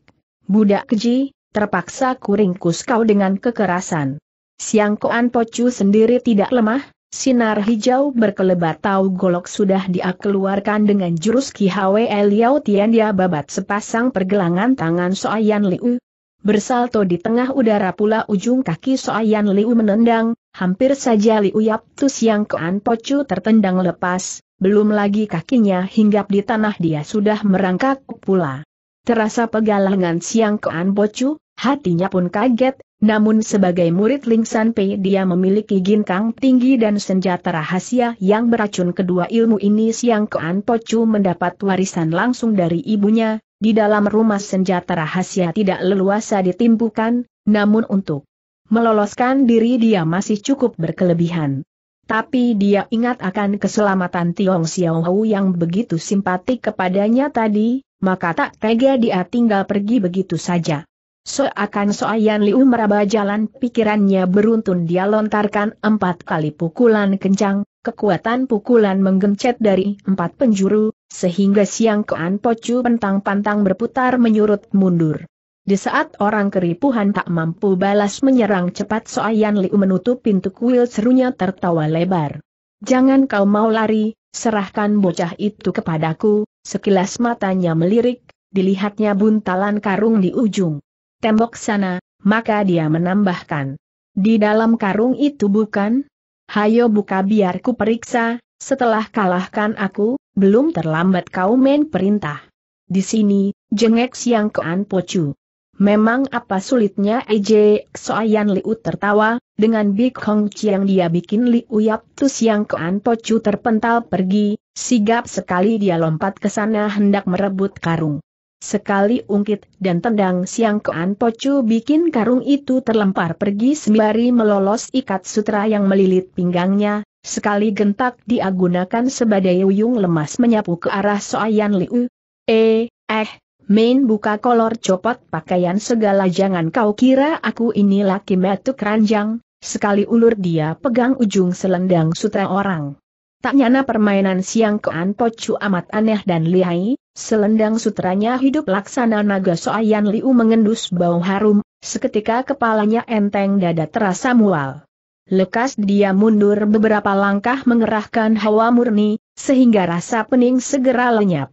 Budak keji, terpaksa kuringkus kau dengan kekerasan. Siang Koan Pocu sendiri tidak lemah, sinar hijau berkelebat tahu golok sudah dia keluarkan dengan jurus Ki Hwe Liao Tian dia babat sepasang pergelangan tangan Soayan Liu. Bersalto di tengah udara pula ujung kaki Soayan Liu menendang, hampir saja Liu Yap Tu Siang Koan Pocu tertendang lepas, belum lagi kakinya hinggap di tanah dia sudah merangkak pula. Terasa pegalangan siang Koan Pocu, hatinya pun kaget, namun sebagai murid Ling San Pei dia memiliki ginkang tinggi dan senjata rahasia yang beracun kedua ilmu ini Siang Po Chu mendapat warisan langsung dari ibunya, di dalam rumah senjata rahasia tidak leluasa ditimbukan, namun untuk meloloskan diri dia masih cukup berkelebihan. Tapi dia ingat akan keselamatan Tiong Xiaohu yang begitu simpatik kepadanya tadi, maka tak tega dia tinggal pergi begitu saja. Soakan Soayan Liu meraba jalan pikirannya beruntun dia lontarkan empat kali pukulan kencang, kekuatan pukulan menggencet dari empat penjuru, sehingga siang kean pocu pentang-pantang berputar menyurut mundur. Di saat orang keripuhan tak mampu balas menyerang cepat Soayan Liu menutup pintu kuil serunya tertawa lebar. Jangan kau mau lari, serahkan bocah itu kepadaku, sekilas matanya melirik, dilihatnya buntalan karung di ujung tembok sana, maka dia menambahkan. Di dalam karung itu bukan? Hayo buka biar ku periksa, setelah kalahkan aku, belum terlambat kau main perintah. Di sini, jengek siang kean pocu. Memang apa sulitnya EJ Soayan Liu tertawa, dengan Big Hong Chiang dia bikin Liu Yap Tu Siang Kean Pocu terpental pergi, sigap sekali dia lompat ke sana hendak merebut karung. Sekali ungkit dan tendang siang Koan Pocu bikin karung itu terlempar pergi sembari melolos ikat sutra yang melilit pinggangnya, sekali gentak diagunakan gunakan sebagai uyung lemas menyapu ke arah Soayan Liu. Eh, eh, main buka kolor copot pakaian segala jangan kau kira aku ini laki metu keranjang, sekali ulur dia pegang ujung selendang sutra orang. Tak nyana permainan siang Koan Pocu amat aneh dan lihai, Selendang sutranya hidup laksana naga Soayan Liu mengendus bau harum, seketika kepalanya enteng dada terasa mual. Lekas dia mundur beberapa langkah mengerahkan hawa murni, sehingga rasa pening segera lenyap.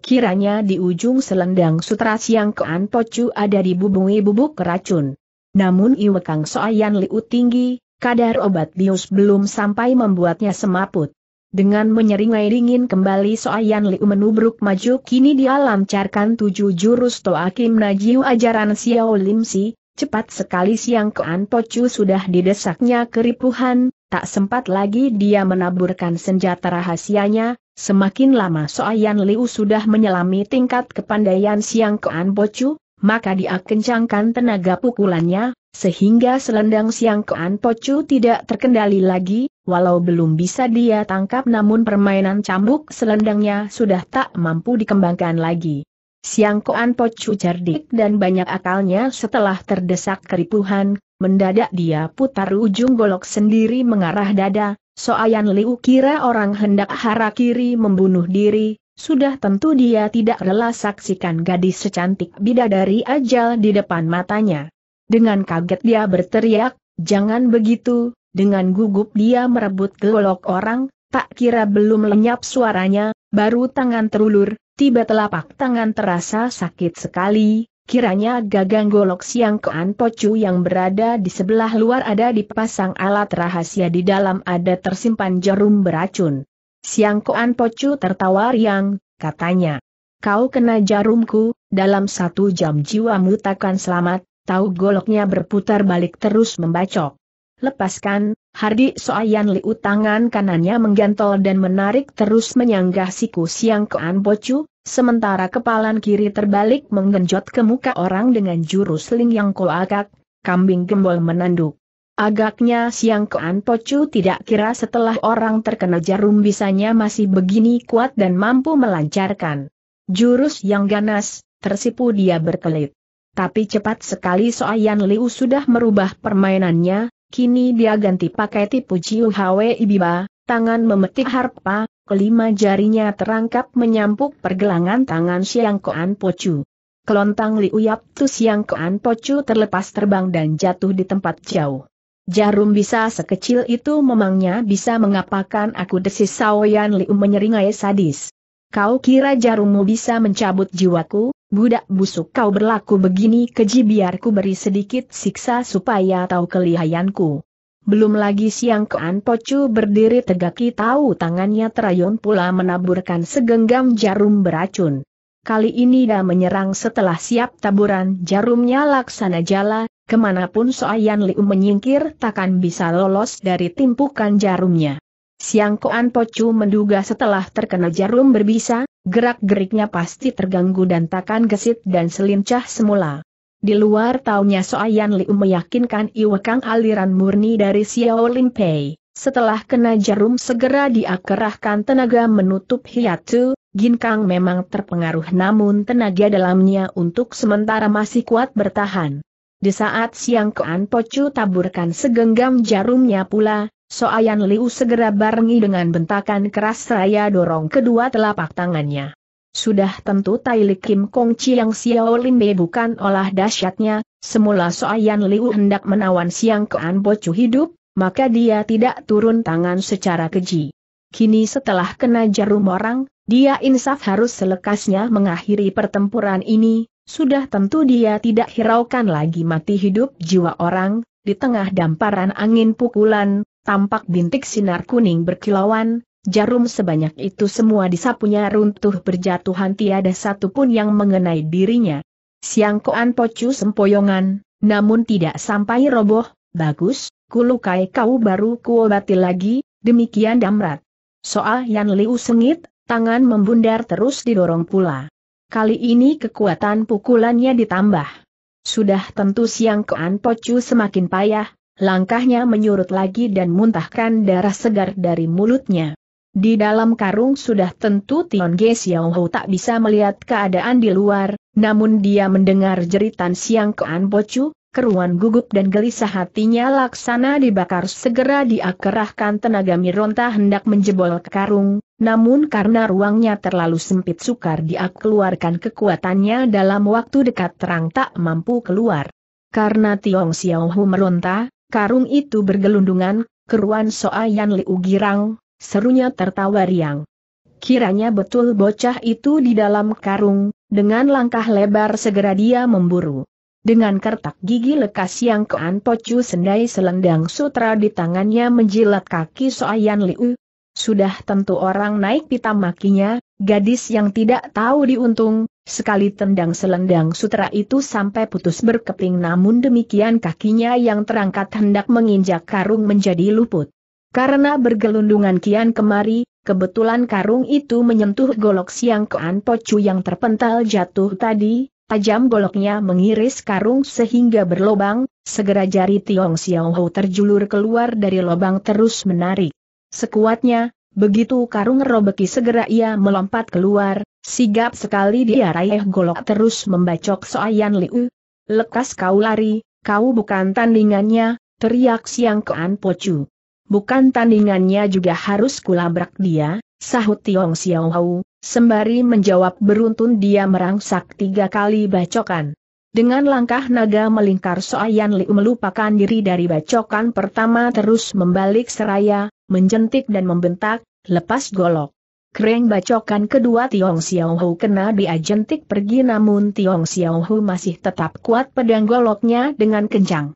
Kiranya di ujung selendang sutra siang Kean Pocu ada dibubungi bubuk keracun. Namun Iwekang Soayan Liu tinggi, kadar obat bius belum sampai membuatnya semaput. Dengan menyeringai dingin kembali Soayan Liu menubruk maju kini dia lancarkan tujuh jurus toa Kim Najiu ajaran Xiao Lim Si, cepat sekali siang Kean Pocu sudah didesaknya keripuhan, tak sempat lagi dia menaburkan senjata rahasianya, semakin lama Soayan Liu sudah menyelami tingkat kepandaian siang Kean Pocu, maka dia kencangkan tenaga pukulannya, sehingga selendang siang Koan Pocu tidak terkendali lagi, walau belum bisa dia tangkap namun permainan cambuk selendangnya sudah tak mampu dikembangkan lagi. Siang Koan Pocu cerdik dan banyak akalnya setelah terdesak keripuhan, mendadak dia putar ujung golok sendiri mengarah dada, Soayan Liu kira orang hendak hara kiri membunuh diri, sudah tentu dia tidak rela saksikan gadis secantik bidadari ajal di depan matanya. Dengan kaget dia berteriak, jangan begitu, dengan gugup dia merebut golok orang, tak kira belum lenyap suaranya, baru tangan terulur, tiba telapak tangan terasa sakit sekali, Kiranya gagang golok siang kean pocu yang berada di sebelah luar ada dipasang alat rahasia di dalam ada tersimpan jarum beracun. Siang kean pocu tertawa riang, katanya. Kau kena jarumku, dalam satu jam jiwamu takkan selamat, tahu goloknya berputar balik terus membacok. Lepaskan, Hardi Soayan Liu tangan kanannya menggantol dan menarik terus menyanggah siku Siang Kean Bocu, sementara kepalan kiri terbalik menggenjot ke muka orang dengan jurus ling yang koakak, kambing gembol menanduk. Agaknya Siang Kean Pocu tidak kira setelah orang terkena jarum bisanya masih begini kuat dan mampu melancarkan. Jurus yang ganas, tersipu dia berkelit. Tapi cepat sekali Soayan Liu sudah merubah permainannya, kini dia ganti pakai tipu Jiu Hwe Ibiba, tangan memetik harpa, kelima jarinya terangkap menyampuk pergelangan tangan Siang Koan Pocu. Kelontang Liu Yap Tu Siang Koan Pocu terlepas terbang dan jatuh di tempat jauh. Jarum bisa sekecil itu memangnya bisa mengapakan aku desis Soayan Liu menyeringai sadis. Kau kira jarummu bisa mencabut jiwaku? Budak busuk kau berlaku begini keji biar beri sedikit siksa supaya tahu kelihayanku. Belum lagi siang Kean Pocu berdiri tegak, tahu tangannya terayun pula menaburkan segenggam jarum beracun. Kali ini dia menyerang setelah siap taburan jarumnya laksana jala, kemanapun Soayan Liu menyingkir takkan bisa lolos dari timpukan jarumnya. Siang Koan Pocu menduga setelah terkena jarum berbisa, Gerak-geriknya pasti terganggu dan takkan gesit dan selincah semula. Di luar taunya Soayan Liu meyakinkan Iwekang aliran murni dari Xiao Lin Pei. Setelah kena jarum segera diakerahkan tenaga menutup hiatu, Ginkang memang terpengaruh namun tenaga dalamnya untuk sementara masih kuat bertahan. Di saat siang Kean Pocu taburkan segenggam jarumnya pula, Soayan Liu segera barengi dengan bentakan keras seraya dorong kedua telapak tangannya. Sudah tentu Tai Li Kim Kong Chiang Xiao Bei bukan olah dahsyatnya, semula Soayan Liu hendak menawan Siang Kean Bocu hidup, maka dia tidak turun tangan secara keji. Kini setelah kena jarum orang, dia insaf harus selekasnya mengakhiri pertempuran ini, sudah tentu dia tidak hiraukan lagi mati hidup jiwa orang, di tengah damparan angin pukulan, tampak bintik sinar kuning berkilauan, jarum sebanyak itu semua disapunya runtuh berjatuhan tiada satupun yang mengenai dirinya. Siang koan pocu sempoyongan, namun tidak sampai roboh, bagus, kulukai kau baru kuobati lagi, demikian damrat. Soal yang Liu sengit, tangan membundar terus didorong pula. Kali ini kekuatan pukulannya ditambah. Sudah tentu Siang Koan Pocu semakin payah, Langkahnya menyurut lagi dan muntahkan darah segar dari mulutnya. Di dalam karung sudah tentu Tion Ge Xiao tak bisa melihat keadaan di luar, namun dia mendengar jeritan siang Kean Bocu, keruan gugup dan gelisah hatinya laksana dibakar segera diakerahkan tenaga Mironta hendak menjebol ke karung, namun karena ruangnya terlalu sempit sukar dia keluarkan kekuatannya dalam waktu dekat terang tak mampu keluar. Karena Tiong Xiao Hu meronta, Karung itu bergelundungan, keruan Soayan Liu Girang, serunya tertawa riang. Kiranya betul bocah itu di dalam karung, dengan langkah lebar segera dia memburu. Dengan kertak gigi lekas yang kean pocu sendai selendang sutra di tangannya menjilat kaki Soayan Liu, sudah tentu orang naik pitam makinya, gadis yang tidak tahu diuntung, sekali tendang selendang sutra itu sampai putus berkeping namun demikian kakinya yang terangkat hendak menginjak karung menjadi luput. Karena bergelundungan kian kemari, kebetulan karung itu menyentuh golok siang kean pocu yang terpental jatuh tadi, tajam goloknya mengiris karung sehingga berlobang, segera jari Tiong Xiao terjulur keluar dari lobang terus menarik. Sekuatnya, begitu karung robeki segera ia melompat keluar, sigap sekali dia raih golok terus membacok Soayan Liu. Lekas kau lari, kau bukan tandingannya, teriak siang kean pocu. Bukan tandingannya juga harus kulabrak dia, sahut Tiong Hau, sembari menjawab beruntun dia merangsak tiga kali bacokan. Dengan langkah naga melingkar Soayan Liu melupakan diri dari bacokan pertama terus membalik seraya, menjentik dan membentak, lepas golok. Kering bacokan kedua Tiong Hu kena diajentik pergi namun Tiong Hu masih tetap kuat pedang goloknya dengan kencang.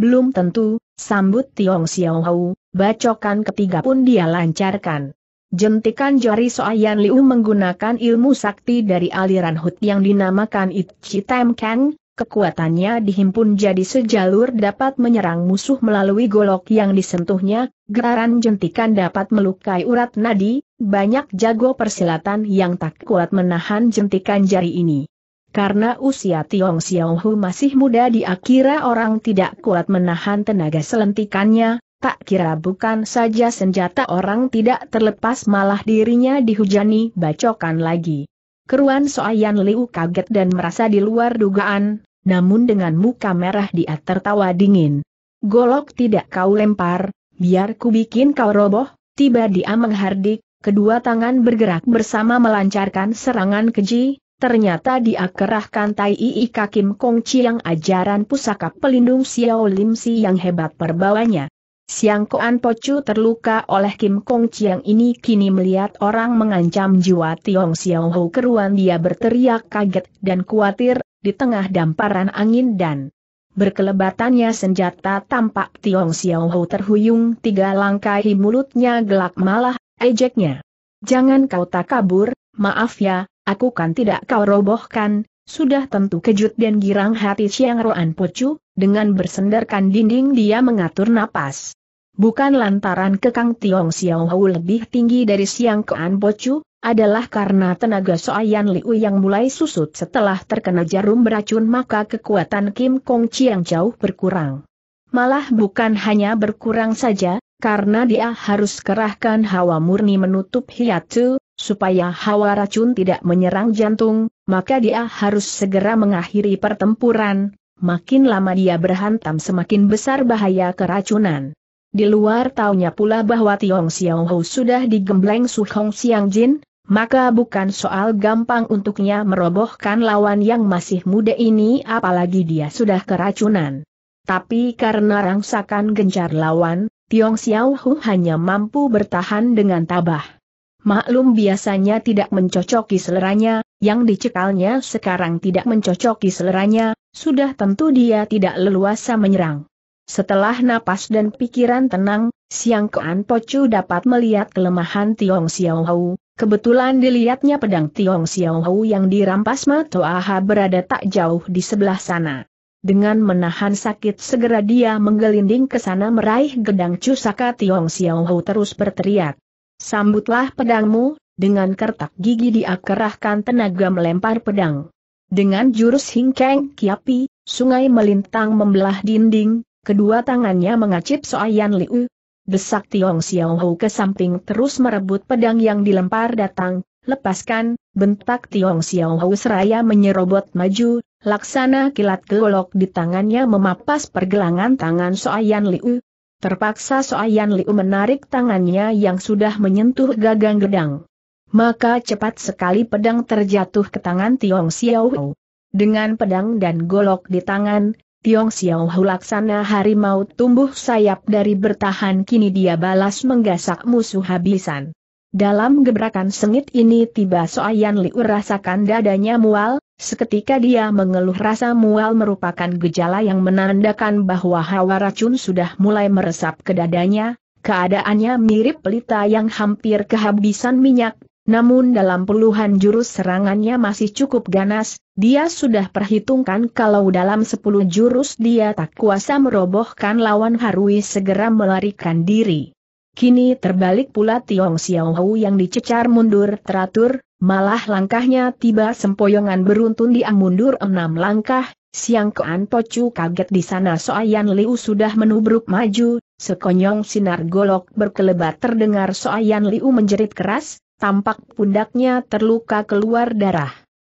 Belum tentu, sambut Tiong Hu, bacokan ketiga pun dia lancarkan. Jentikan jari Soayan Liu menggunakan ilmu sakti dari aliran Hut yang dinamakan Itchi Tem Kang, kekuatannya dihimpun jadi sejalur dapat menyerang musuh melalui golok yang disentuhnya, geraran jentikan dapat melukai urat nadi, banyak jago persilatan yang tak kuat menahan jentikan jari ini. Karena usia Tiong Xiaohu masih muda di akhirnya orang tidak kuat menahan tenaga selentikannya, tak kira bukan saja senjata orang tidak terlepas malah dirinya dihujani bacokan lagi. Keruan Soayan Liu kaget dan merasa di luar dugaan, namun dengan muka merah dia tertawa dingin. Golok tidak kau lempar, biar ku bikin kau roboh, tiba dia menghardik, kedua tangan bergerak bersama melancarkan serangan keji, Ternyata dia kerahkan Tai Ii Kakim Kong Chiang ajaran pusaka pelindung Xiao Lim Si yang hebat perbawanya. Siang Koan Pocu terluka oleh Kim Kong Chiang ini kini melihat orang mengancam jiwa Tiong Xiao Ho keruan dia berteriak kaget dan khawatir, di tengah damparan angin dan berkelebatannya senjata tampak Tiong Xiao Ho terhuyung tiga langkah mulutnya gelak malah, ejeknya. Jangan kau tak kabur, maaf ya, aku kan tidak kau robohkan, sudah tentu kejut dan girang hati Siang Roan Pocu, dengan bersenderkan dinding dia mengatur napas bukan lantaran kekang Tiong Xiao lebih tinggi dari Siang Kean Bocu, adalah karena tenaga Soayan Liu yang mulai susut setelah terkena jarum beracun maka kekuatan Kim Kong Chiang jauh berkurang. Malah bukan hanya berkurang saja, karena dia harus kerahkan hawa murni menutup hiatu, supaya hawa racun tidak menyerang jantung, maka dia harus segera mengakhiri pertempuran, makin lama dia berhantam semakin besar bahaya keracunan. Di luar taunya pula bahwa Tiong Xiao Hu sudah digembleng Su Hong Xiang Jin, maka bukan soal gampang untuknya merobohkan lawan yang masih muda ini apalagi dia sudah keracunan. Tapi karena rangsakan gencar lawan, Tiong Xiao Hu hanya mampu bertahan dengan tabah. Maklum biasanya tidak mencocoki seleranya, yang dicekalnya sekarang tidak mencocoki seleranya, sudah tentu dia tidak leluasa menyerang. Setelah napas dan pikiran tenang, Siang Kean Pocu dapat melihat kelemahan Tiong Xiao Hou. Kebetulan dilihatnya pedang Tiong Xiao Hou yang dirampas Mato Aha berada tak jauh di sebelah sana. Dengan menahan sakit segera dia menggelinding ke sana meraih gedang cusaka Tiong Xiao Hou terus berteriak. Sambutlah pedangmu, dengan kertak gigi dia kerahkan tenaga melempar pedang. Dengan jurus hingkeng kiapi, sungai melintang membelah dinding, Kedua tangannya mengacip Soayan Liu. Desak Tiong Xiao ke samping terus merebut pedang yang dilempar datang, lepaskan, bentak Tiong Xiao seraya menyerobot maju, laksana kilat golok di tangannya memapas pergelangan tangan Soayan Liu. Terpaksa Soayan Liu menarik tangannya yang sudah menyentuh gagang gedang. Maka cepat sekali pedang terjatuh ke tangan Tiong Xiao Dengan pedang dan golok di tangan, Tiong Xiao Hu laksana harimau tumbuh sayap dari bertahan kini dia balas menggasak musuh habisan. Dalam gebrakan sengit ini tiba Soayan Liu rasakan dadanya mual, seketika dia mengeluh rasa mual merupakan gejala yang menandakan bahwa hawa racun sudah mulai meresap ke dadanya, keadaannya mirip pelita yang hampir kehabisan minyak, namun dalam puluhan jurus serangannya masih cukup ganas, dia sudah perhitungkan kalau dalam sepuluh jurus dia tak kuasa merobohkan lawan Harui segera melarikan diri. Kini terbalik pula Tiong Xiaohu yang dicecar mundur teratur, malah langkahnya tiba sempoyongan beruntun dia mundur enam langkah, Siang Kean Pocu kaget di sana Soayan Liu sudah menubruk maju, sekonyong sinar golok berkelebat terdengar Soayan Liu menjerit keras, tampak pundaknya terluka keluar darah.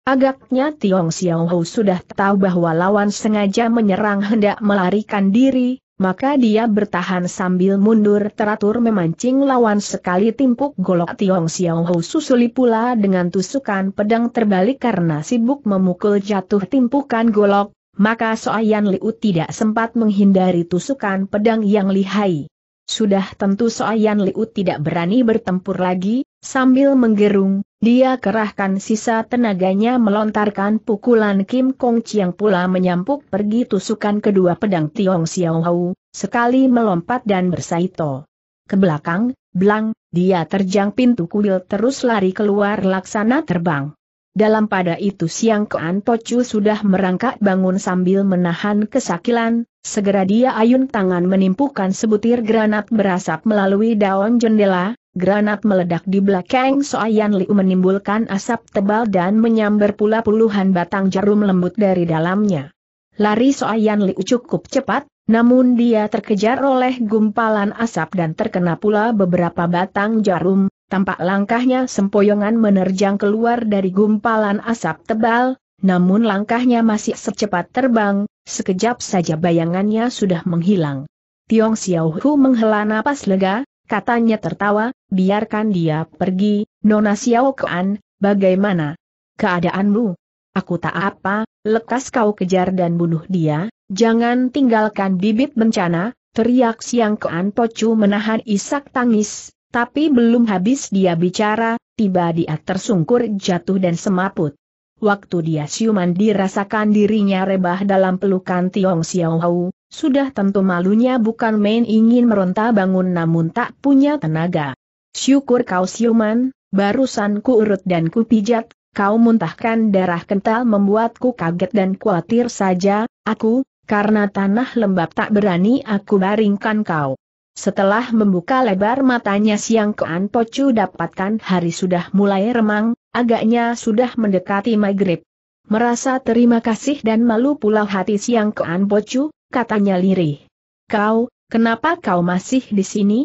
Agaknya Tiong Xiao Hu sudah tahu bahwa lawan sengaja menyerang hendak melarikan diri, maka dia bertahan sambil mundur teratur memancing lawan sekali timpuk golok Tiong Xiao Hu susuli pula dengan tusukan pedang terbalik karena sibuk memukul jatuh timpukan golok, maka Soayan Liu tidak sempat menghindari tusukan pedang yang lihai. Sudah tentu Soayan Liu tidak berani bertempur lagi, sambil menggerung, dia kerahkan sisa tenaganya melontarkan pukulan Kim Kong Chiang pula menyampuk pergi tusukan kedua pedang Tiong Xiao Hau, sekali melompat dan bersaito. Ke belakang, belang, dia terjang pintu kuil terus lari keluar laksana terbang. Dalam pada itu siang Koan Tocu sudah merangkak bangun sambil menahan kesakilan, segera dia ayun tangan menimpukan sebutir granat berasap melalui daun jendela, granat meledak di belakang Soayan Liu menimbulkan asap tebal dan menyambar pula puluhan batang jarum lembut dari dalamnya. Lari Soayan Liu cukup cepat, namun dia terkejar oleh gumpalan asap dan terkena pula beberapa batang jarum, Tampak langkahnya sempoyongan menerjang keluar dari gumpalan asap tebal, namun langkahnya masih secepat terbang, sekejap saja bayangannya sudah menghilang. Tiong Xiaohu menghela napas lega, katanya tertawa, biarkan dia pergi, Nona Xiao Kuan, bagaimana? Keadaanmu? Aku tak apa, lekas kau kejar dan bunuh dia, jangan tinggalkan bibit bencana, teriak Siang Kuan Pocu menahan isak tangis, tapi belum habis dia bicara, tiba dia tersungkur jatuh dan semaput. Waktu dia siuman dirasakan dirinya rebah dalam pelukan Tiong Xiaohou, sudah tentu malunya bukan main ingin meronta bangun namun tak punya tenaga. Syukur kau siuman, barusan ku urut dan ku pijat, kau muntahkan darah kental membuatku kaget dan khawatir saja, aku, karena tanah lembab tak berani aku baringkan kau. Setelah membuka lebar matanya siang Koan Pocu dapatkan hari sudah mulai remang, agaknya sudah mendekati maghrib. Merasa terima kasih dan malu pula hati siang Koan Pocu, katanya lirih. Kau, kenapa kau masih di sini?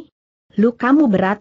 Lu kamu berat.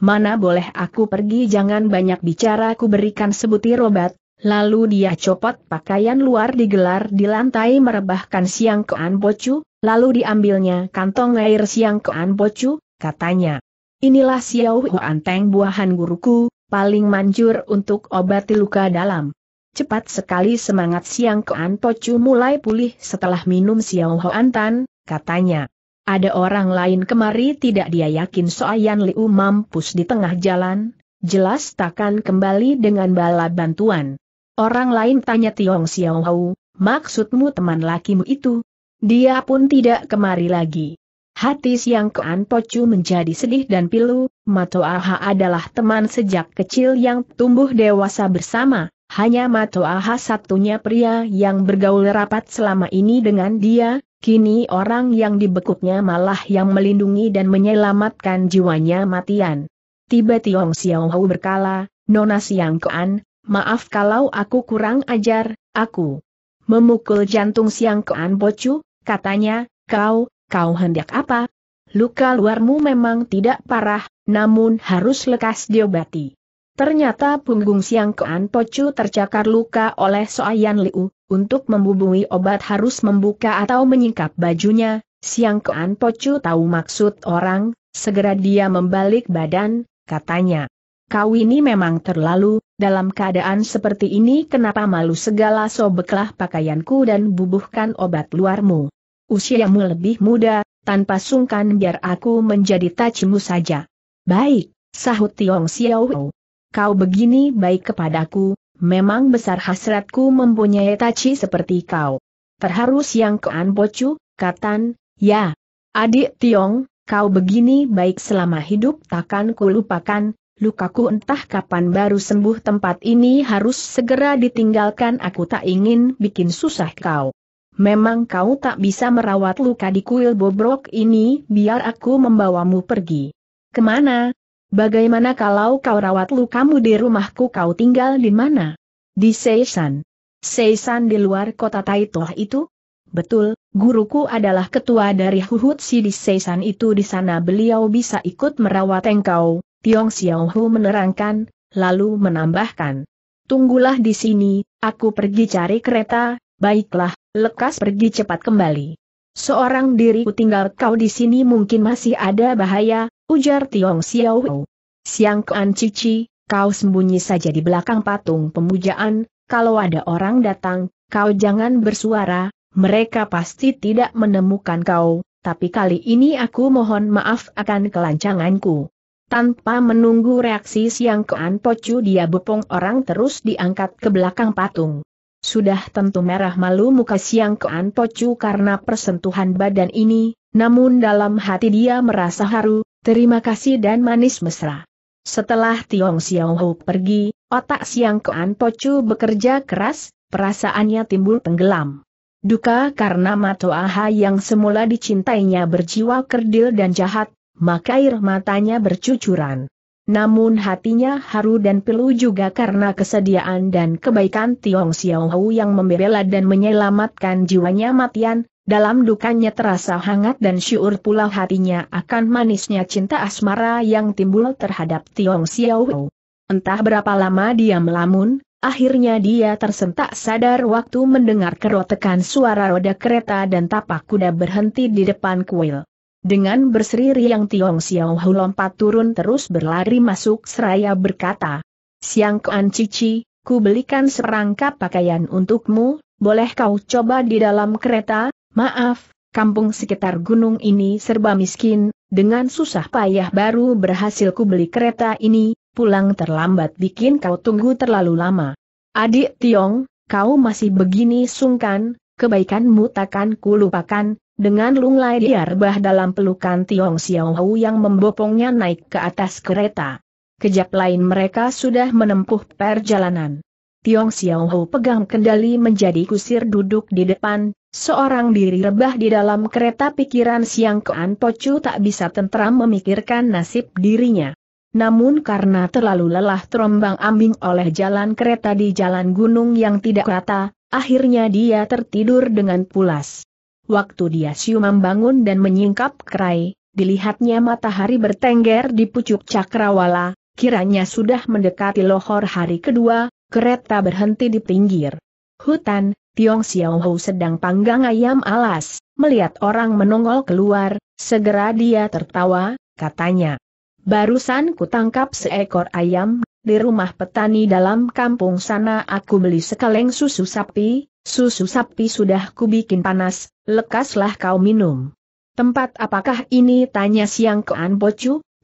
Mana boleh aku pergi jangan banyak bicara ku berikan sebutir obat, Lalu dia copot pakaian luar digelar di lantai merebahkan siang Koan Pocu, Lalu diambilnya kantong air siang ke An Bocu, katanya. Inilah Xiao Huan Teng buahan guruku, paling manjur untuk obati luka dalam. Cepat sekali semangat siang ke An Pocu mulai pulih setelah minum Xiao Huan Tan, katanya. Ada orang lain kemari tidak dia yakin Soayan Liu mampus di tengah jalan, jelas takkan kembali dengan bala bantuan. Orang lain tanya Tiong Xiao Hau, maksudmu teman lakimu itu, dia pun tidak kemari lagi. Hati Siang Kean Pocu menjadi sedih dan pilu, Mato Ha adalah teman sejak kecil yang tumbuh dewasa bersama, hanya Mato Ha satunya pria yang bergaul rapat selama ini dengan dia, kini orang yang dibekuknya malah yang melindungi dan menyelamatkan jiwanya matian. Tiba Tiong Xiao Hau berkala, Nona Siang Kean, maaf kalau aku kurang ajar, aku memukul jantung Siang Kean Bocu, Katanya, kau, kau hendak apa? Luka luarmu memang tidak parah, namun harus lekas diobati. Ternyata punggung siang Kean Pocu tercakar luka oleh Soayan Liu, untuk membubungi obat harus membuka atau menyingkap bajunya, siang Kean Pocu tahu maksud orang, segera dia membalik badan, katanya. Kau ini memang terlalu, dalam keadaan seperti ini kenapa malu segala sobeklah pakaianku dan bubuhkan obat luarmu. Usiamu lebih muda, tanpa sungkan biar aku menjadi tacimu saja. Baik, sahut Tiong Xiao. Kau begini baik kepadaku, memang besar hasratku mempunyai taci seperti kau. Terharu Siang Kean Bocu, katan, ya. Adik Tiong, kau begini baik selama hidup takkan kulupakan, lukaku entah kapan baru sembuh tempat ini harus segera ditinggalkan aku tak ingin bikin susah kau. Memang kau tak bisa merawat luka di kuil bobrok ini biar aku membawamu pergi. Kemana? Bagaimana kalau kau rawat lukamu di rumahku kau tinggal di mana? Di Seisan. Seisan di luar kota Taitoh itu? Betul, guruku adalah ketua dari Huhutsi di Seisan itu di sana beliau bisa ikut merawat engkau, Tiong Xiaohu menerangkan, lalu menambahkan. Tunggulah di sini, aku pergi cari kereta, baiklah, lekas pergi cepat kembali. Seorang diriku tinggal kau di sini mungkin masih ada bahaya, ujar Tiong Xiaohu. Siang Kuan Cici, kau sembunyi saja di belakang patung pemujaan, kalau ada orang datang, kau jangan bersuara, mereka pasti tidak menemukan kau, tapi kali ini aku mohon maaf akan kelancanganku. Tanpa menunggu reaksi Siang Kean Pocu dia bepong orang terus diangkat ke belakang patung. Sudah tentu merah malu muka Siang Kean Pocu karena persentuhan badan ini, namun dalam hati dia merasa haru, terima kasih dan manis mesra. Setelah Tiong Xiao Hu pergi, otak Siang Kean Pocu bekerja keras, perasaannya timbul tenggelam. Duka karena Matoaha yang semula dicintainya berjiwa kerdil dan jahat, maka air matanya bercucuran. Namun hatinya haru dan pilu juga karena kesediaan dan kebaikan Tiong Xiaohu yang membela dan menyelamatkan jiwanya matian, dalam dukanya terasa hangat dan syur pula hatinya akan manisnya cinta asmara yang timbul terhadap Tiong Xiaohu. Entah berapa lama dia melamun, akhirnya dia tersentak sadar waktu mendengar kerotekan suara roda kereta dan tapak kuda berhenti di depan kuil. Dengan berseri riang Tiong Xiao Hu lompat turun terus berlari masuk seraya berkata, Siang Kuan Cici, ku belikan serangkap pakaian untukmu, boleh kau coba di dalam kereta, maaf, kampung sekitar gunung ini serba miskin, dengan susah payah baru berhasil ku beli kereta ini, pulang terlambat bikin kau tunggu terlalu lama. Adik Tiong, kau masih begini sungkan, kebaikanmu takkan ku lupakan, dengan lunglai dia rebah dalam pelukan Tiong Xiaohu yang membopongnya naik ke atas kereta. Kejap lain mereka sudah menempuh perjalanan. Tiong Xiaohu pegang kendali menjadi kusir duduk di depan, seorang diri rebah di dalam kereta pikiran Siang Kean Pocu tak bisa tentram memikirkan nasib dirinya. Namun karena terlalu lelah terombang ambing oleh jalan kereta di jalan gunung yang tidak rata, akhirnya dia tertidur dengan pulas. Waktu dia siuman bangun dan menyingkap kerai, dilihatnya matahari bertengger di pucuk cakrawala, kiranya sudah mendekati lohor hari kedua, kereta berhenti di pinggir hutan, Tiong Xiaohu sedang panggang ayam alas, melihat orang menongol keluar, segera dia tertawa, katanya. Barusan ku tangkap seekor ayam, di rumah petani dalam kampung sana aku beli sekaleng susu sapi, Susu sapi sudah kubikin panas, lekaslah kau minum. Tempat apakah ini tanya Siang Kean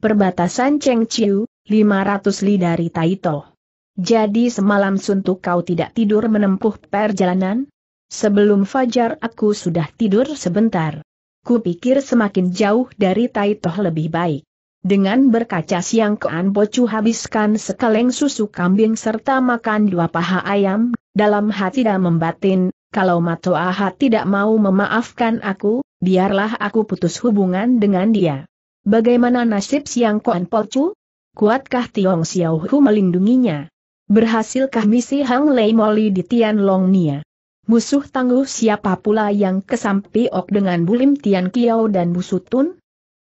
perbatasan Cheng Chiu, 500 li dari Taito. Jadi semalam suntuk kau tidak tidur menempuh perjalanan? Sebelum fajar aku sudah tidur sebentar. Kupikir semakin jauh dari Taito lebih baik. Dengan berkaca siang kean bocu habiskan sekaleng susu kambing serta makan dua paha ayam, dalam hati dan membatin, kalau Ahad tidak mau memaafkan aku, biarlah aku putus hubungan dengan dia. Bagaimana nasib Siang Kuan Polcu? Kuatkah Tiong Xiaohu melindunginya? Berhasilkah misi Hang Lei Moli di Tian Long Nia? Musuh tangguh siapa pula yang kesampiok dengan Bulim Tian Kiao dan Busutun?